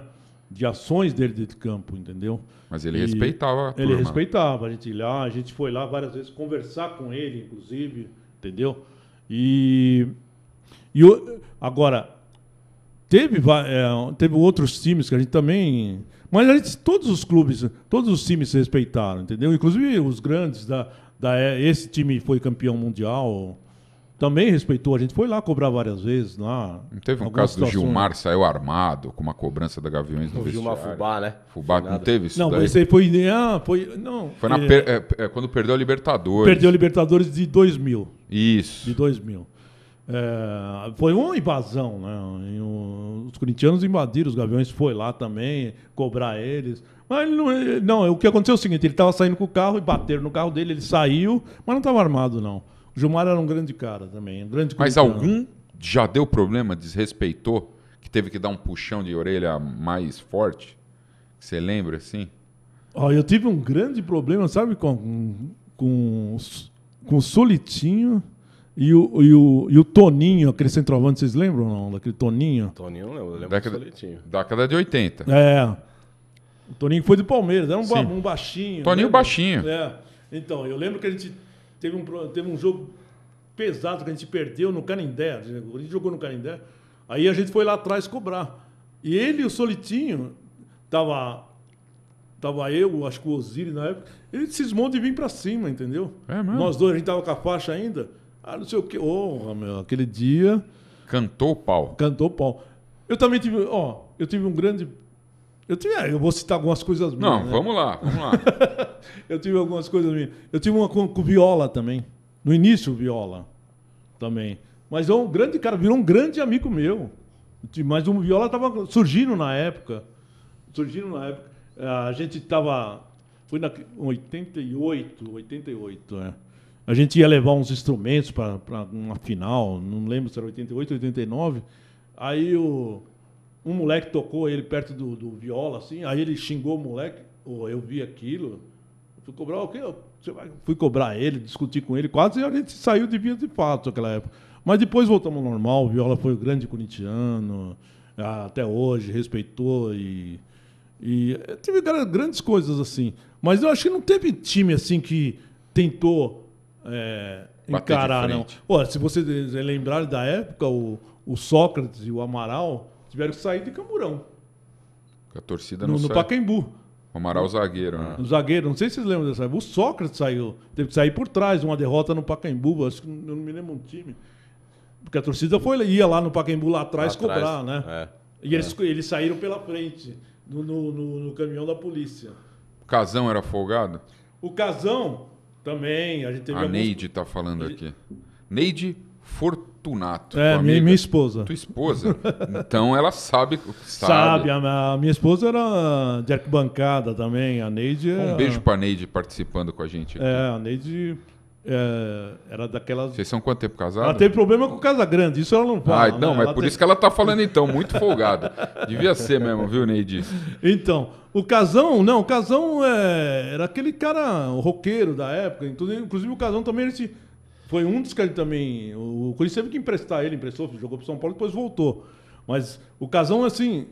De ações dele dentro de campo, entendeu? Mas ele e respeitava. Ele turma. respeitava, a gente lá, a gente foi lá várias vezes conversar com ele, inclusive, entendeu? E, e eu, agora, Teve, é, teve outros times que a gente também. Mas a gente, todos os clubes, todos os times se respeitaram, entendeu? Inclusive os grandes da, da esse time foi campeão mundial também respeitou. A gente foi lá cobrar várias vezes. Lá, não teve um caso do Gilmar saiu armado com uma cobrança da Gaviões no o vestiário. Gilmar Fubá, né? Fubá, não teve isso Não, daí? esse aí foi... Ah, foi não, foi na, é, é, é, quando perdeu a Libertadores. Perdeu a Libertadores de 2000. Isso. De 2000. É, foi uma invasão, né? O, os corintianos invadiram, os Gaviões foi lá também cobrar eles. Mas não, não, o que aconteceu é o seguinte: ele estava saindo com o carro e bateram no carro dele, ele saiu, mas não estava armado, não. O Gilmar era um grande cara também. Um grande mas algum já deu problema, desrespeitou, que teve que dar um puxão de orelha mais forte? Você lembra assim? Oh, eu tive um grande problema, sabe, com, com, com o Solitinho. E o, e o, e o Toninho, aquele centroavante, vocês lembram ou não? Daquele Toninho? Toninho não lembro, eu lembro é década, década de 80. É. O Toninho foi do Palmeiras, era um, ba, um baixinho. Toninho lembra? baixinho. É. Então, eu lembro que a gente teve um, teve um jogo pesado que a gente perdeu no Canindé. A gente jogou no Canindé. Aí a gente foi lá atrás cobrar. E ele e o Solitinho, tava, tava eu, acho que o Osiris na época, ele cismou de vir para cima, entendeu? É mesmo? Nós dois, a gente tava com a faixa ainda. Ah, não sei o que. Honra, oh, meu. Aquele dia. Cantou o pau. Cantou o pau. Eu também tive. Ó, eu tive um grande. Eu, tive, é, eu vou citar algumas coisas minhas. Não, né? vamos lá, vamos lá. eu tive algumas coisas minhas. Eu tive uma com, com viola também. No início, viola também. Mas é um grande cara, virou um grande amigo meu. Mas o viola estava surgindo na época. Surgindo na época. A gente estava. Foi na 88, 88, é. A gente ia levar uns instrumentos para uma final, não lembro se era 88, 89. Aí o, um moleque tocou ele perto do, do viola, assim, aí ele xingou o moleque, oh, eu vi aquilo. Fui cobrar o quê? Fui cobrar ele, discutir com ele, quase a gente saiu de via de fato naquela época. Mas depois voltamos ao normal, o Viola foi o grande corintiano, até hoje, respeitou e, e eh, teve grandes coisas assim. Mas eu acho que não teve time assim que tentou é, encararam. Pô, se vocês lembrarem da época, o, o Sócrates e o Amaral tiveram que sair de Camburão. A torcida não no, no Pacaembu. O Amaral é zagueiro, né? zagueiro, não sei se vocês lembram dessa. O Sócrates saiu, teve que sair por trás, uma derrota no Pacaembu, acho que eu não me lembro um time. Porque a torcida foi, ia lá no Pacaembu lá atrás lá cobrar, atrás, né? É, e é. Eles, eles saíram pela frente, no, no, no, no caminhão da polícia. O Casão era folgado? O Casão, também, a gente teve. A Neide está falando aqui. Neide Fortunato. É, minha, minha esposa. Tua esposa. então ela sabe o que sabe. Sabe, a, a minha esposa era de arquibancada também, a Neide. Era... Um é beijo para a Neide participando com a gente. Aqui. É, a Neide é, era daquelas. Vocês são quanto tempo casados? Ela teve problema com Casa Grande, isso ela não fala. Ah, não, né? mas por tem... isso que ela tá falando então, muito folgada. Devia ser mesmo, viu, Neide? Então, o Casão, não, o Casão é, era aquele cara roqueiro da época, inclusive o Casão também ele foi um dos que ele também. O Corinthians teve que emprestar ele, emprestou, jogou pro São Paulo e depois voltou. Mas o Casão, assim,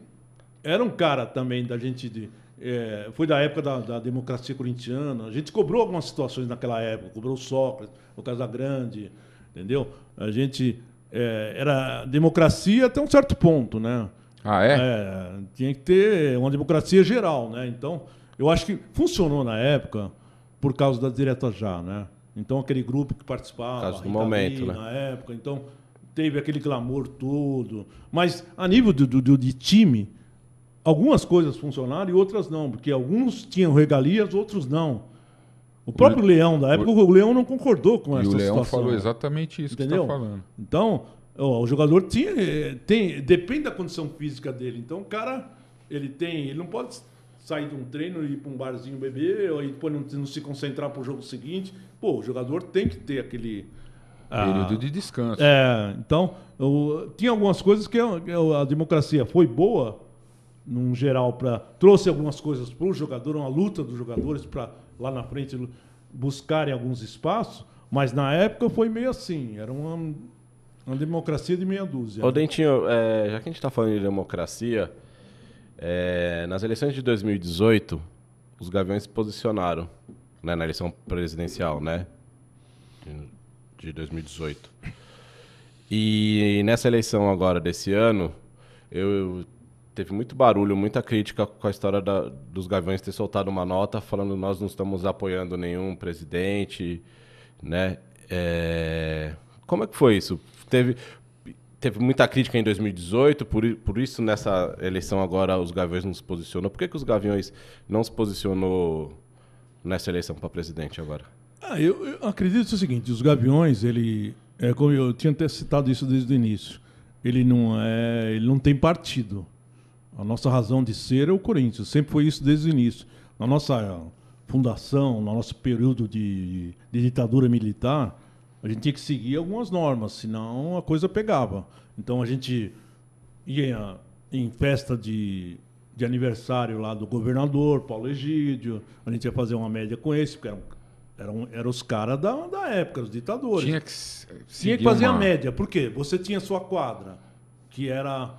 era um cara também da gente de é, foi da época da, da, democracia corintiana. A gente cobrou algumas situações naquela época, cobrou Sócrates, o Casagrande, entendeu? A gente é, era democracia até um certo ponto, né? Ah, é? é? Tinha que ter uma democracia geral, né? Então, eu acho que funcionou na época por causa da direta já, né? Então, aquele grupo que participava, caso do momento, né? na época, então teve aquele clamor todo. Mas a nível do, do, do de time, algumas coisas funcionaram e outras não, porque alguns tinham regalias, outros não. O próprio o né? Leão, da época, o, Leão não concordou com e essa situação. o Leão situação, falou exatamente isso entendeu? que você está falando. Então, ó, o jogador tinha, eh, tem, depende da condição física dele. Então, o cara, ele tem, ele não pode sair de um treino e ir para um barzinho beber, ou depois não, não se concentrar para o jogo seguinte. Pô, o jogador tem que ter aquele... Ah, Período ah, de descanso. É, então, eu, tinha algumas coisas que a democracia foi boa, num geral, para trouxe algumas coisas para o jogador, uma luta dos jogadores para lá na frente buscarem alguns espaços, mas na época foi meio assim, era uma, uma democracia de meia dúzia. Ô né? Dentinho, é, já que a gente está falando de democracia, é, nas eleições de 2018, os Gaviões se posicionaram né, na eleição presidencial, né? De 2018. E nessa eleição agora desse ano, eu teve muito barulho, muita crítica com a história da, dos Gaviões ter soltado uma nota falando nós não estamos apoiando nenhum presidente, né? É... Como é que foi isso? Teve, teve muita crítica em 2018, por, por isso nessa eleição agora os Gaviões não se posicionou. Por que, que os Gaviões não se posicionou nessa eleição para presidente agora? Ah, eu, eu acredito o seguinte, os Gaviões, ele, é como eu tinha até citado isso desde o início, ele não, é, ele não tem partido. A nossa razão de ser é o Corinthians, sempre foi isso desde o início. Na nossa eh, fundação, no nosso período de, de ditadura militar, a gente tinha que seguir algumas normas, senão a coisa pegava. Então a gente ia em festa de, de aniversário lá do governador, Paulo Egídio, a gente ia fazer uma média com esse, porque eram, eram, eram os caras da, da época, os ditadores. Tinha que, tinha que fazer uma... a média, porque você tinha sua quadra, que era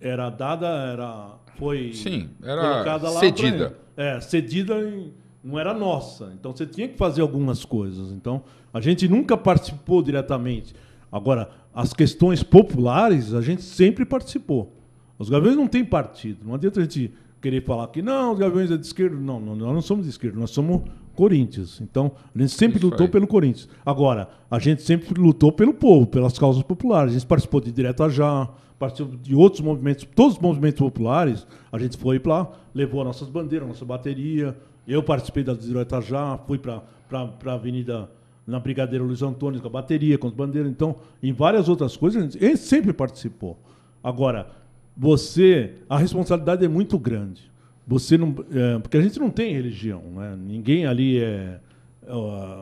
era dada, era foi Sim, era colocada lá cedida. é, cedida em, não era nossa. Então você tinha que fazer algumas coisas. Então a gente nunca participou diretamente. Agora, as questões populares a gente sempre participou. Os Gaviões não tem partido. Não adianta a gente querer falar que não, os Gaviões é de esquerda. Não, não nós não somos de esquerda, nós somos Corinthians. Então, a gente sempre Isso lutou aí. pelo Corinthians. Agora, a gente sempre lutou pelo povo, pelas causas populares. A gente participou de direta Já, participou de outros movimentos, todos os movimentos populares, a gente foi lá, levou as nossas bandeiras, a nossa bateria. Eu participei da já, fui para a Avenida na Brigadeiro Luiz Antônio com a bateria, com as bandeiras, então, em várias outras coisas, a gente, ele sempre participou. Agora, você, a responsabilidade é muito grande. Você não, é, porque a gente não tem religião, né? Ninguém ali é, é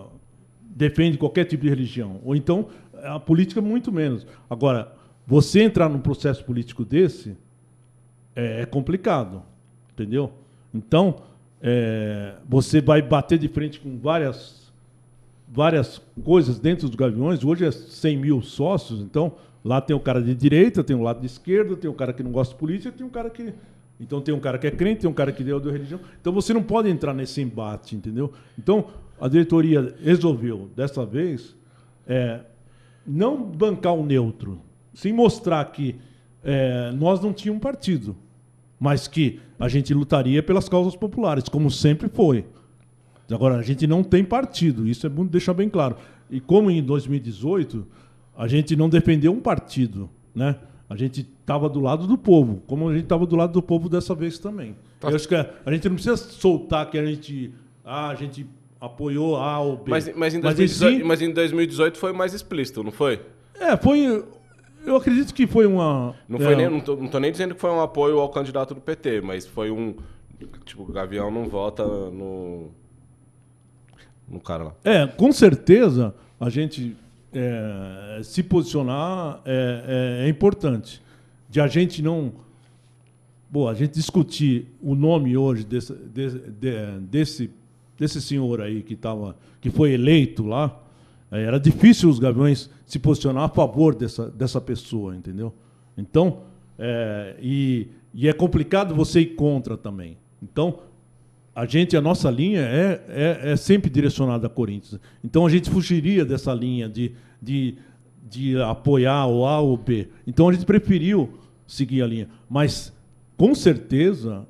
defende qualquer tipo de religião. Ou então a política muito menos. Agora, você entrar num processo político desse é, é complicado, entendeu? Então, é, você vai bater de frente com várias, várias coisas dentro dos Gaviões. Hoje é 100 mil sócios, então lá tem o cara de direita, tem o lado de esquerda, tem o cara que não gosta de política, tem o cara que. Então tem um cara que é crente, tem um cara que deu de religião. Então você não pode entrar nesse embate, entendeu? Então a diretoria resolveu, dessa vez, é, não bancar o neutro, sem mostrar que é, nós não tínhamos partido, mas que a gente lutaria pelas causas populares, como sempre foi. Agora, a gente não tem partido, isso é bom deixar bem claro. E como em 2018, a gente não defendeu um partido, né? A gente estava do lado do povo, como a gente estava do lado do povo dessa vez também. Tá. Eu acho que a, gente não precisa soltar que a gente, ah, a gente apoiou A ou B. Mas, mas, em, 2018, mas, sim, mas em 2018 foi mais explícito, não foi? É, foi eu acredito que foi uma. Não, foi é, nem, não, tô, não tô nem dizendo que foi um apoio ao candidato do PT, mas foi um. Tipo, o Gavião não vota no. No cara lá. É, com certeza a gente é, se posicionar é, é, é, importante. De a gente não. Bom, a gente discutir o nome hoje desse, desse, desse, desse senhor aí que, tava, que foi eleito lá, é, era difícil os Gaviões se posicionar a favor dessa, dessa pessoa, entendeu? Então, é, e, e é complicado você ir contra também. Então, a gente, a nossa linha é, é, é, sempre direcionada a Corinthians. Então a gente fugiria dessa linha de, de, de apoiar o A ou o B. Então a gente preferiu seguir a linha. Mas com certeza,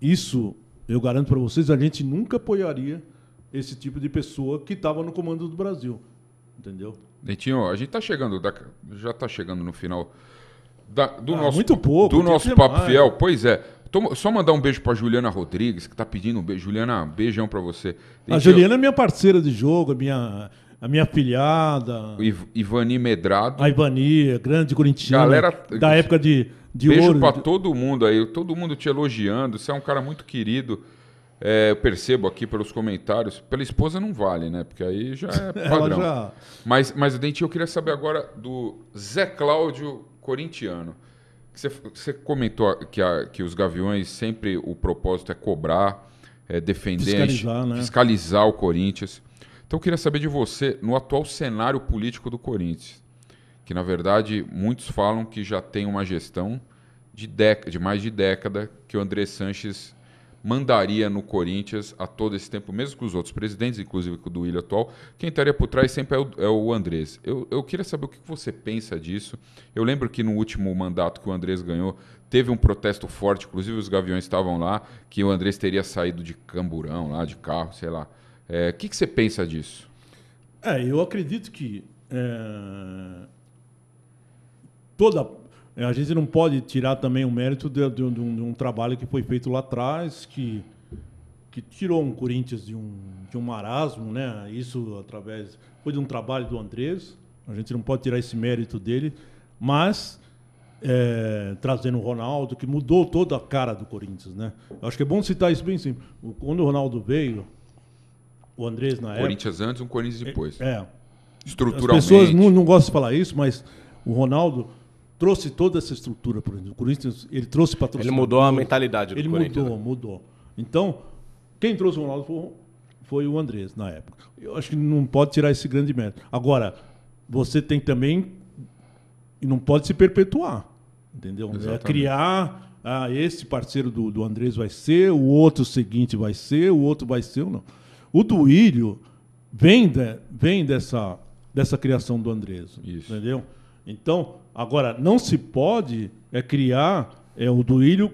isso eu garanto para vocês, a gente nunca apoiaria esse tipo de pessoa que estava no comando do Brasil. Entendeu? Dentinho, a gente tá chegando, da, já está chegando no final da, do ah, nosso, muito pouco, do nosso Papo mais. Fiel. Pois é. Tô, só mandar um beijo pra Juliana Rodrigues, que está pedindo um beijo. Juliana, beijão para você. a Juliana é minha parceira de jogo, a é minha, a minha filhada. Ivani Medrado. A Ivani, grande corintiana. Galera, da época de, de beijo ouro. Beijo pra todo mundo aí. Todo mundo te elogiando. Você é um cara muito querido. É, eu percebo aqui pelos comentários, pela esposa não vale, né? Porque aí já é padrão. já... Mas, mas, Dentinho, eu queria saber agora do Zé Cláudio Corintiano. Você, você comentou que, a, que, os gaviões sempre o propósito é cobrar, é defender, fiscalizar, né? fiscalizar o Corinthians. Então eu queria saber de você, no atual cenário político do Corinthians, que na verdade muitos falam que já tem uma gestão de, de mais de década que o André Sanches mandaria no Corinthians a todo esse tempo, mesmo com os outros presidentes, inclusive com o do Willian atual, quem estaria por trás sempre é o, é o Andrés. Eu, eu queria saber o que você pensa disso. Eu lembro que no último mandato que o Andrés ganhou, teve um protesto forte, inclusive os gaviões estavam lá, que o Andrés teria saído de camburão lá, de carro, sei lá. É, o é, que, que você pensa disso? É, eu acredito que é, toda é, a gente não pode tirar também o mérito de, de, um, de, um, trabalho que foi feito lá atrás, que, que tirou um Corinthians de um, de um marasmo, né? Isso através. Foi de um trabalho do Andrés, a gente não pode tirar esse mérito dele, mas é, trazendo o Ronaldo, que mudou toda a cara do Corinthians, né? Eu acho que é bom citar isso bem simples. Quando o Ronaldo veio, o Andrés na época. Corinthians antes, um Corinthians depois. É. é Estruturalmente. As pessoas não, não gostam de falar isso, mas o Ronaldo trouxe toda essa estrutura para o Corinthians. Ele trouxe patrocínio. Ele mudou a mentalidade do ele Corinthians. Ele mudou, né? mudou. Então, quem trouxe o Ronaldo foi, o Andrés na época. Eu acho que não pode tirar esse grande mérito. Agora, você tem também e não pode se perpetuar, entendeu? É criar ah, esse parceiro do, do Andrés vai ser, o outro seguinte vai ser, o outro vai ser ou não. O Duílio vem, de, vem dessa, dessa criação do Andrés, Isso. entendeu? Então, agora, não se pode é, criar é, o Duílio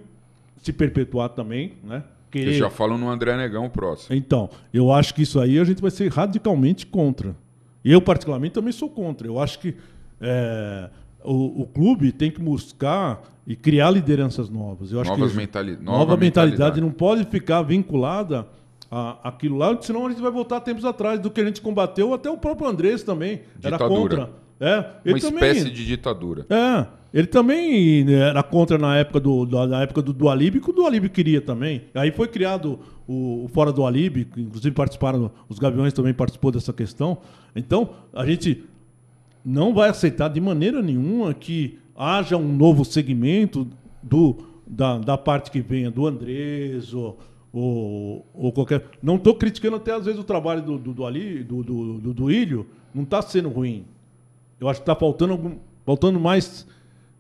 se perpetuar também, né? Querer... já falam no André Negão próximo. Então, eu acho que isso aí a gente vai ser radicalmente contra. Eu, particularmente, também sou contra. Eu acho que é, o, o, clube tem que buscar e criar lideranças novas. Eu acho Novas que mentali... nova, nova mentalidade. não pode ficar vinculada a, aquilo lá, senão a gente vai voltar tempos atrás do que a gente combateu, até o próprio Andrés também Ditadura. era contra é, uma espécie também, de ditadura. É. Ele também né, era contra na época do, na época do Dualib, que o Dualib queria também. Aí foi criado o, o Fora do que inclusive participaram, os Gaviões também participou dessa questão. Então, a gente não vai aceitar de maneira nenhuma que haja um novo segmento do, da, da parte que venha do Andrés ou, ou, ou qualquer. Não estou criticando até às vezes o trabalho do, do, do Ali, do, do, do, do Ilho, não está sendo ruim. Eu acho que está faltando, faltando mais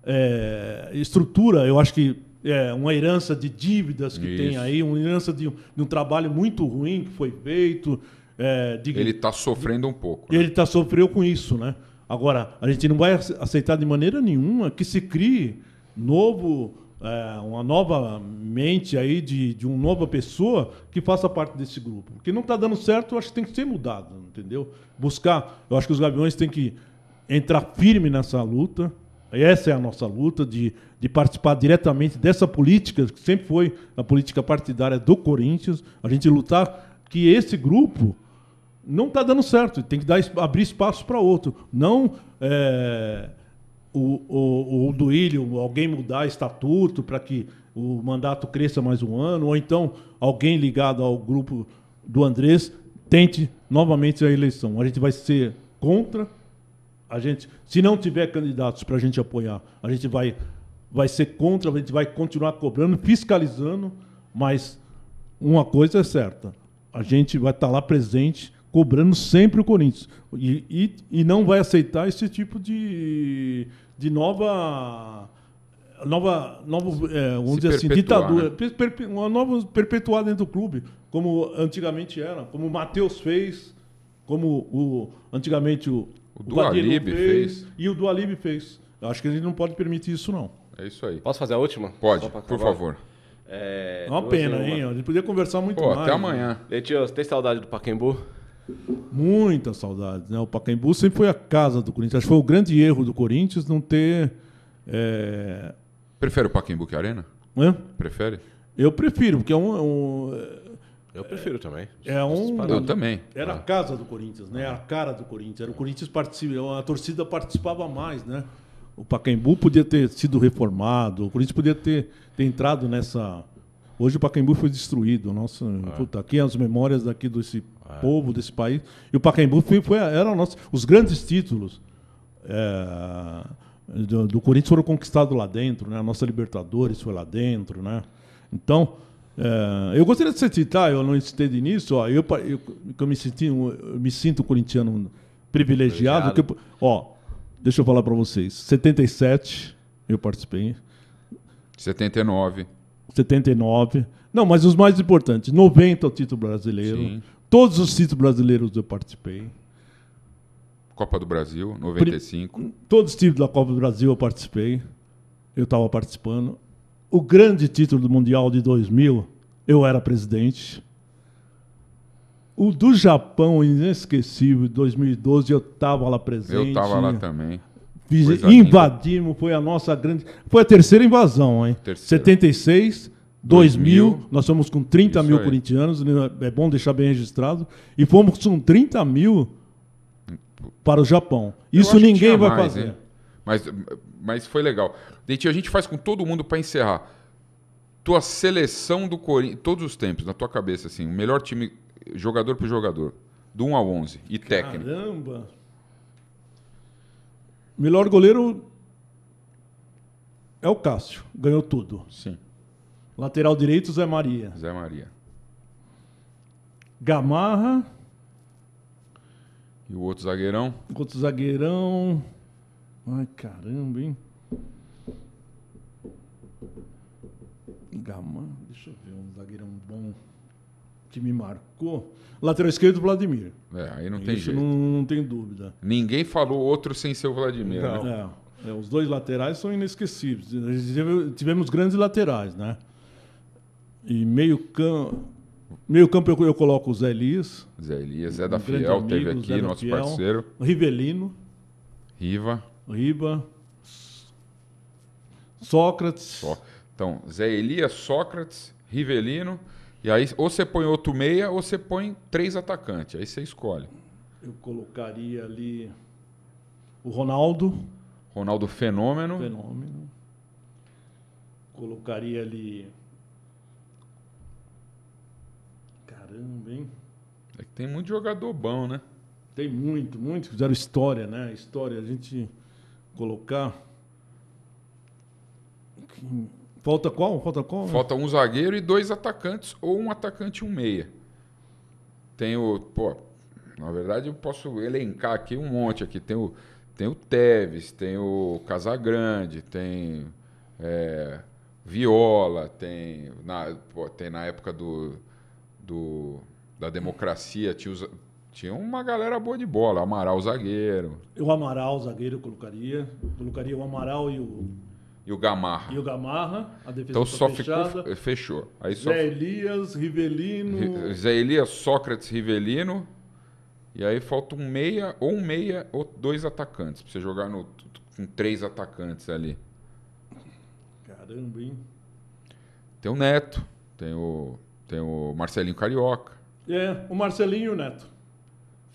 é, estrutura. Eu acho que é, uma herança de dívidas que Isso. tem aí, uma herança de, de, um trabalho muito ruim que foi feito. É, de, ele está sofrendo de, um pouco. Né? Ele está sofrendo com isso, né? Agora, a gente não vai aceitar de maneira nenhuma que se crie novo, é, uma nova mente aí de, de uma nova pessoa que faça parte desse grupo. O que não está dando certo, eu acho que tem que ser mudado, entendeu? Buscar, eu acho que os gaviões têm que entrar firme nessa luta. Essa é a nossa luta de, de participar diretamente dessa política, que sempre foi a política partidária do Corinthians. A gente lutar que esse grupo não está dando certo, tem que dar, abrir espaço para outro. Não é, o, o, o Duílio, alguém mudar estatuto para que o mandato cresça mais um ano, ou então alguém ligado ao grupo do Andrés tente novamente a eleição. A gente vai ser contra a gente, se não tiver candidatos para a gente apoiar, a gente vai, vai ser contra, a gente vai continuar cobrando, fiscalizando, mas uma coisa é certa, a gente vai estar tá lá presente cobrando sempre o Corinthians. E, e, e não vai aceitar esse tipo de, de nova. Nova, novo, é, vamos dizer assim, ditadura. Né? uma nova perpetuada dentro do clube, como antigamente era, como o Matheus fez, como o, antigamente o o, Dualib fez. E o Dualib fez. Eu acho que a gente não pode permitir isso, não. É isso aí. Posso fazer a última? Pode, por favor. É, é uma pena, hein? A gente podia conversar muito Pô, mais. Até né? amanhã. você tem saudade do Pacaembu? Muita saudade. Né? O Pacaembu sempre foi a casa do Corinthians. Acho que foi o grande erro do Corinthians não ter. É... Prefere o Pacaembu que a Arena? Prefere? Eu prefiro, porque é um, é um eu prefiro também. É um, eu também. Era a ah. casa do Corinthians, né? A cara do Corinthians. Era o Corinthians participava, é a torcida participava mais, né? O Pacaembu podia ter sido reformado, o Corinthians podia ter, ter entrado nessa. Hoje o Pacaembu foi destruído. Nossa, é. puta, aqui as memórias daqui desse é. povo, desse país. E o Pacaembu foi, foi, era nosso, os grandes títulos é, do, do Corinthians foram conquistados lá dentro, né? A nossa Libertadores foi lá dentro, né? Então, é, eu gostaria de citar, eu não citei nisso, ó, eu, eu, eu, me, senti, eu me sinto corintiano privilegiado. ó, deixa eu falar para vocês. 77, eu participei. 79. 79. Não, mas os mais importantes. 90 é o título brasileiro. Sim. Todos os títulos brasileiros eu participei. Copa do Brasil, 95. Todos os títulos da Copa do Brasil eu participei. Eu estava participando o grande título do Mundial de 2000, eu era presidente. O do Japão, inesquecível, 2012, eu estava lá presente. Eu estava lá também. Fiz, invadimos, ainda. foi a nossa grande. Foi a terceira invasão, hein? Terceira. 76, 2000, 2000, nós fomos com 30 mil aí. corintianos, né? é bom deixar bem registrado. E fomos com 30 mil hum. para o Japão. Isso ninguém vai mais, fazer. Hein? Mas, mas foi legal. Deitinho, a gente faz com todo mundo para encerrar. Tua seleção do Corinthians, todos os tempos, na tua cabeça, assim, o melhor time, jogador por jogador, do 1 a 11, e técnico. Caramba! Melhor goleiro é o Cássio, ganhou tudo. Sim. Lateral direito, Zé Maria. Zé Maria. Gamarra. E o outro zagueirão? O outro zagueirão. Ai, caramba, hein? gama deixa eu ver um zagueirão bom que me marcou. Lateral esquerdo, Vladimir. É, aí não Isso tem jeito. Não, não tem dúvida. Ninguém falou outro sem ser o Vladimir, não. né? É, é, os dois laterais são inesquecíveis. Tivemos grandes laterais, né? E meio campo... Meio campo eu, eu coloco o Zé Elias. Zé Elias, Zé da Fiel, amigo, teve aqui, nosso Fiel, parceiro. Rivelino. Riva. Riba, Sócrates. Só. Então, Zé Elias, Sócrates, Rivelino. E aí, ou você põe outro meia, ou você põe três atacantes. Aí você escolhe. Eu colocaria ali o Ronaldo. Ronaldo Fenômeno. Fenômeno. Colocaria ali. Caramba, hein? É que tem muito jogador bom, né? Tem muito, muito. Fizeram história, né? História. A gente colocar. Falta qual? Falta qual? Falta um zagueiro e dois atacantes, ou um atacante e um meia. Tem o. Pô, na verdade, eu posso elencar aqui um monte aqui. Tem o, tem o Teves, tem o Casagrande, tem é, Viola, tem na, pô, tem na época do, do, da democracia, tinha os, tinha uma galera boa de bola, Amaral zagueiro. O Amaral zagueiro eu colocaria. Colocaria o Amaral e o. E o Gamarra. E o Gamarra, a defesa Então tá só fechada. ficou. Fechou. Aí Zé Elias, Rivelino. Zé Elias, Sócrates, Rivelino. E aí falta um meia, ou um meia, ou dois atacantes. Pra você jogar no, com três atacantes ali. Caramba, hein? Tem o Neto, tem o, tem o Marcelinho Carioca. É, o Marcelinho e o Neto.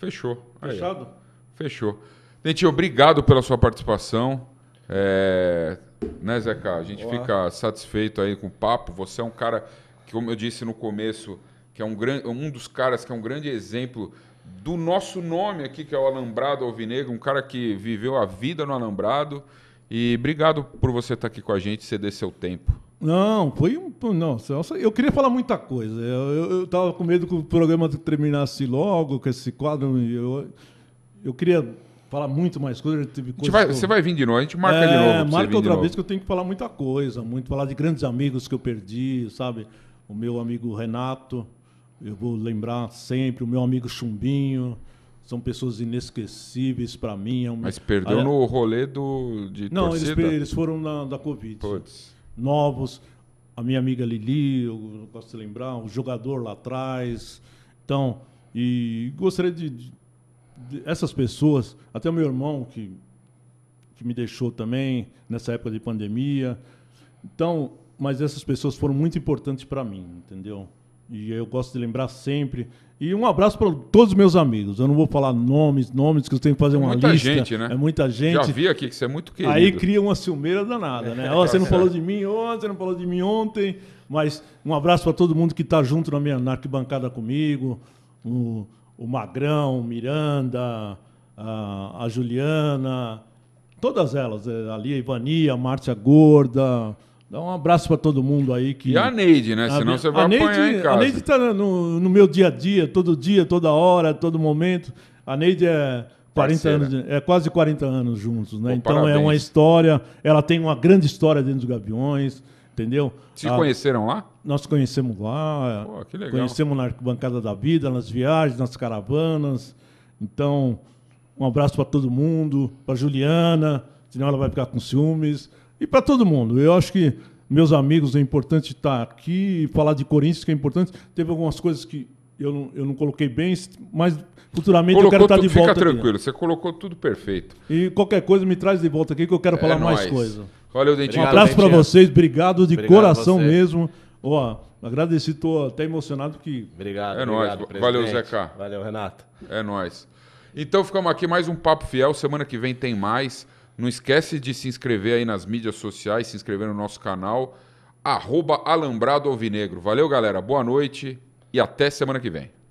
Fechou. Fechado? Aí, Fechou. Dentinho, obrigado pela sua participação. É... Né, Zeca? A gente Olá. fica satisfeito aí com o papo. Você é um cara que, como eu disse no começo, que é um, grande, um dos caras que é um grande exemplo do nosso nome aqui, que é o Alambrado Alvinegro, um cara que viveu a vida no Alambrado. E obrigado por você estar aqui com a gente, ceder seu tempo. Não, foi um. Nossa, eu queria falar muita coisa. Eu estava com medo que o programa terminasse logo, com esse quadro. Eu, eu queria falar muito mais coisa. Tive coisa vai, eu... Você vai vir de novo, a gente marca é, de novo. Marca outra vez que eu tenho que falar muita coisa, muito falar de grandes amigos que eu perdi, sabe? O meu amigo Renato, eu vou lembrar sempre, o meu amigo Chumbinho são pessoas inesquecíveis para mim. É um... Mas perdeu no rolê do, de Não, torcida? Não, eles, eles, foram na, da Covid. Puts novos. A minha amiga Lili, eu gosto de lembrar, o um jogador lá atrás. Então, e gostaria de, de, de essas pessoas, até o meu irmão que, que me deixou também nessa época de pandemia. Então, mas essas pessoas foram muito importantes para mim, entendeu? E eu gosto de lembrar sempre e um abraço para todos os meus amigos. Eu não vou falar nomes, nomes, que eu tenho que fazer é uma muita lista. Gente, né? É muita gente, Já vi aqui que você é muito querido. Aí cria uma ciumeira danada, né? oh, você não falou de mim ontem, você não falou de mim ontem. Mas um abraço para todo mundo que está junto na minha na arquibancada comigo. O, o Magrão, o Miranda, a, a Juliana, todas elas. Eh, ali a Ivania, a Márcia Gorda, Dá um abraço para todo mundo aí. Que... E a Neide, né? A Senão você vai Neide, apanhar em casa. A Neide está no, no, meu dia a dia, todo dia, toda hora, todo momento. A Neide é, 40 anos, é quase 40 anos juntos, né? Pô, então é parabéns. é uma história, ela tem uma grande história dentro dos Gaviões, entendeu? Se a, conheceram lá? Nós conhecemos lá. Pô, que legal. Conhecemos na Arquibancada da Vida, nas viagens, nas caravanas. Então, um abraço para todo mundo, para Juliana, senão ela vai ficar com ciúmes. E para todo mundo. Eu acho que, meus amigos, é importante estar aqui, falar de Corinthians, que é importante. Teve algumas coisas que eu não, eu não coloquei bem, mas futuramente colocou eu quero estar de volta. Fica tranquilo, aqui. você colocou tudo perfeito. E qualquer coisa me traz de volta aqui que eu quero é falar nóis. mais coisa. Valeu, Dentinho. Um abraço para vocês, obrigado de obrigado coração mesmo. Ó, agradecido, estou até emocionado que. Obrigado, é nóis. Valeu, Zeca. Valeu, Renato. É nóis. Então ficamos aqui mais um Papo Fiel. Semana que vem tem mais. Não esquece de se inscrever aí nas mídias sociais, se inscrever no nosso canal, arroba Alambrado Alvinegro. Valeu, galera. Boa noite e até semana que vem.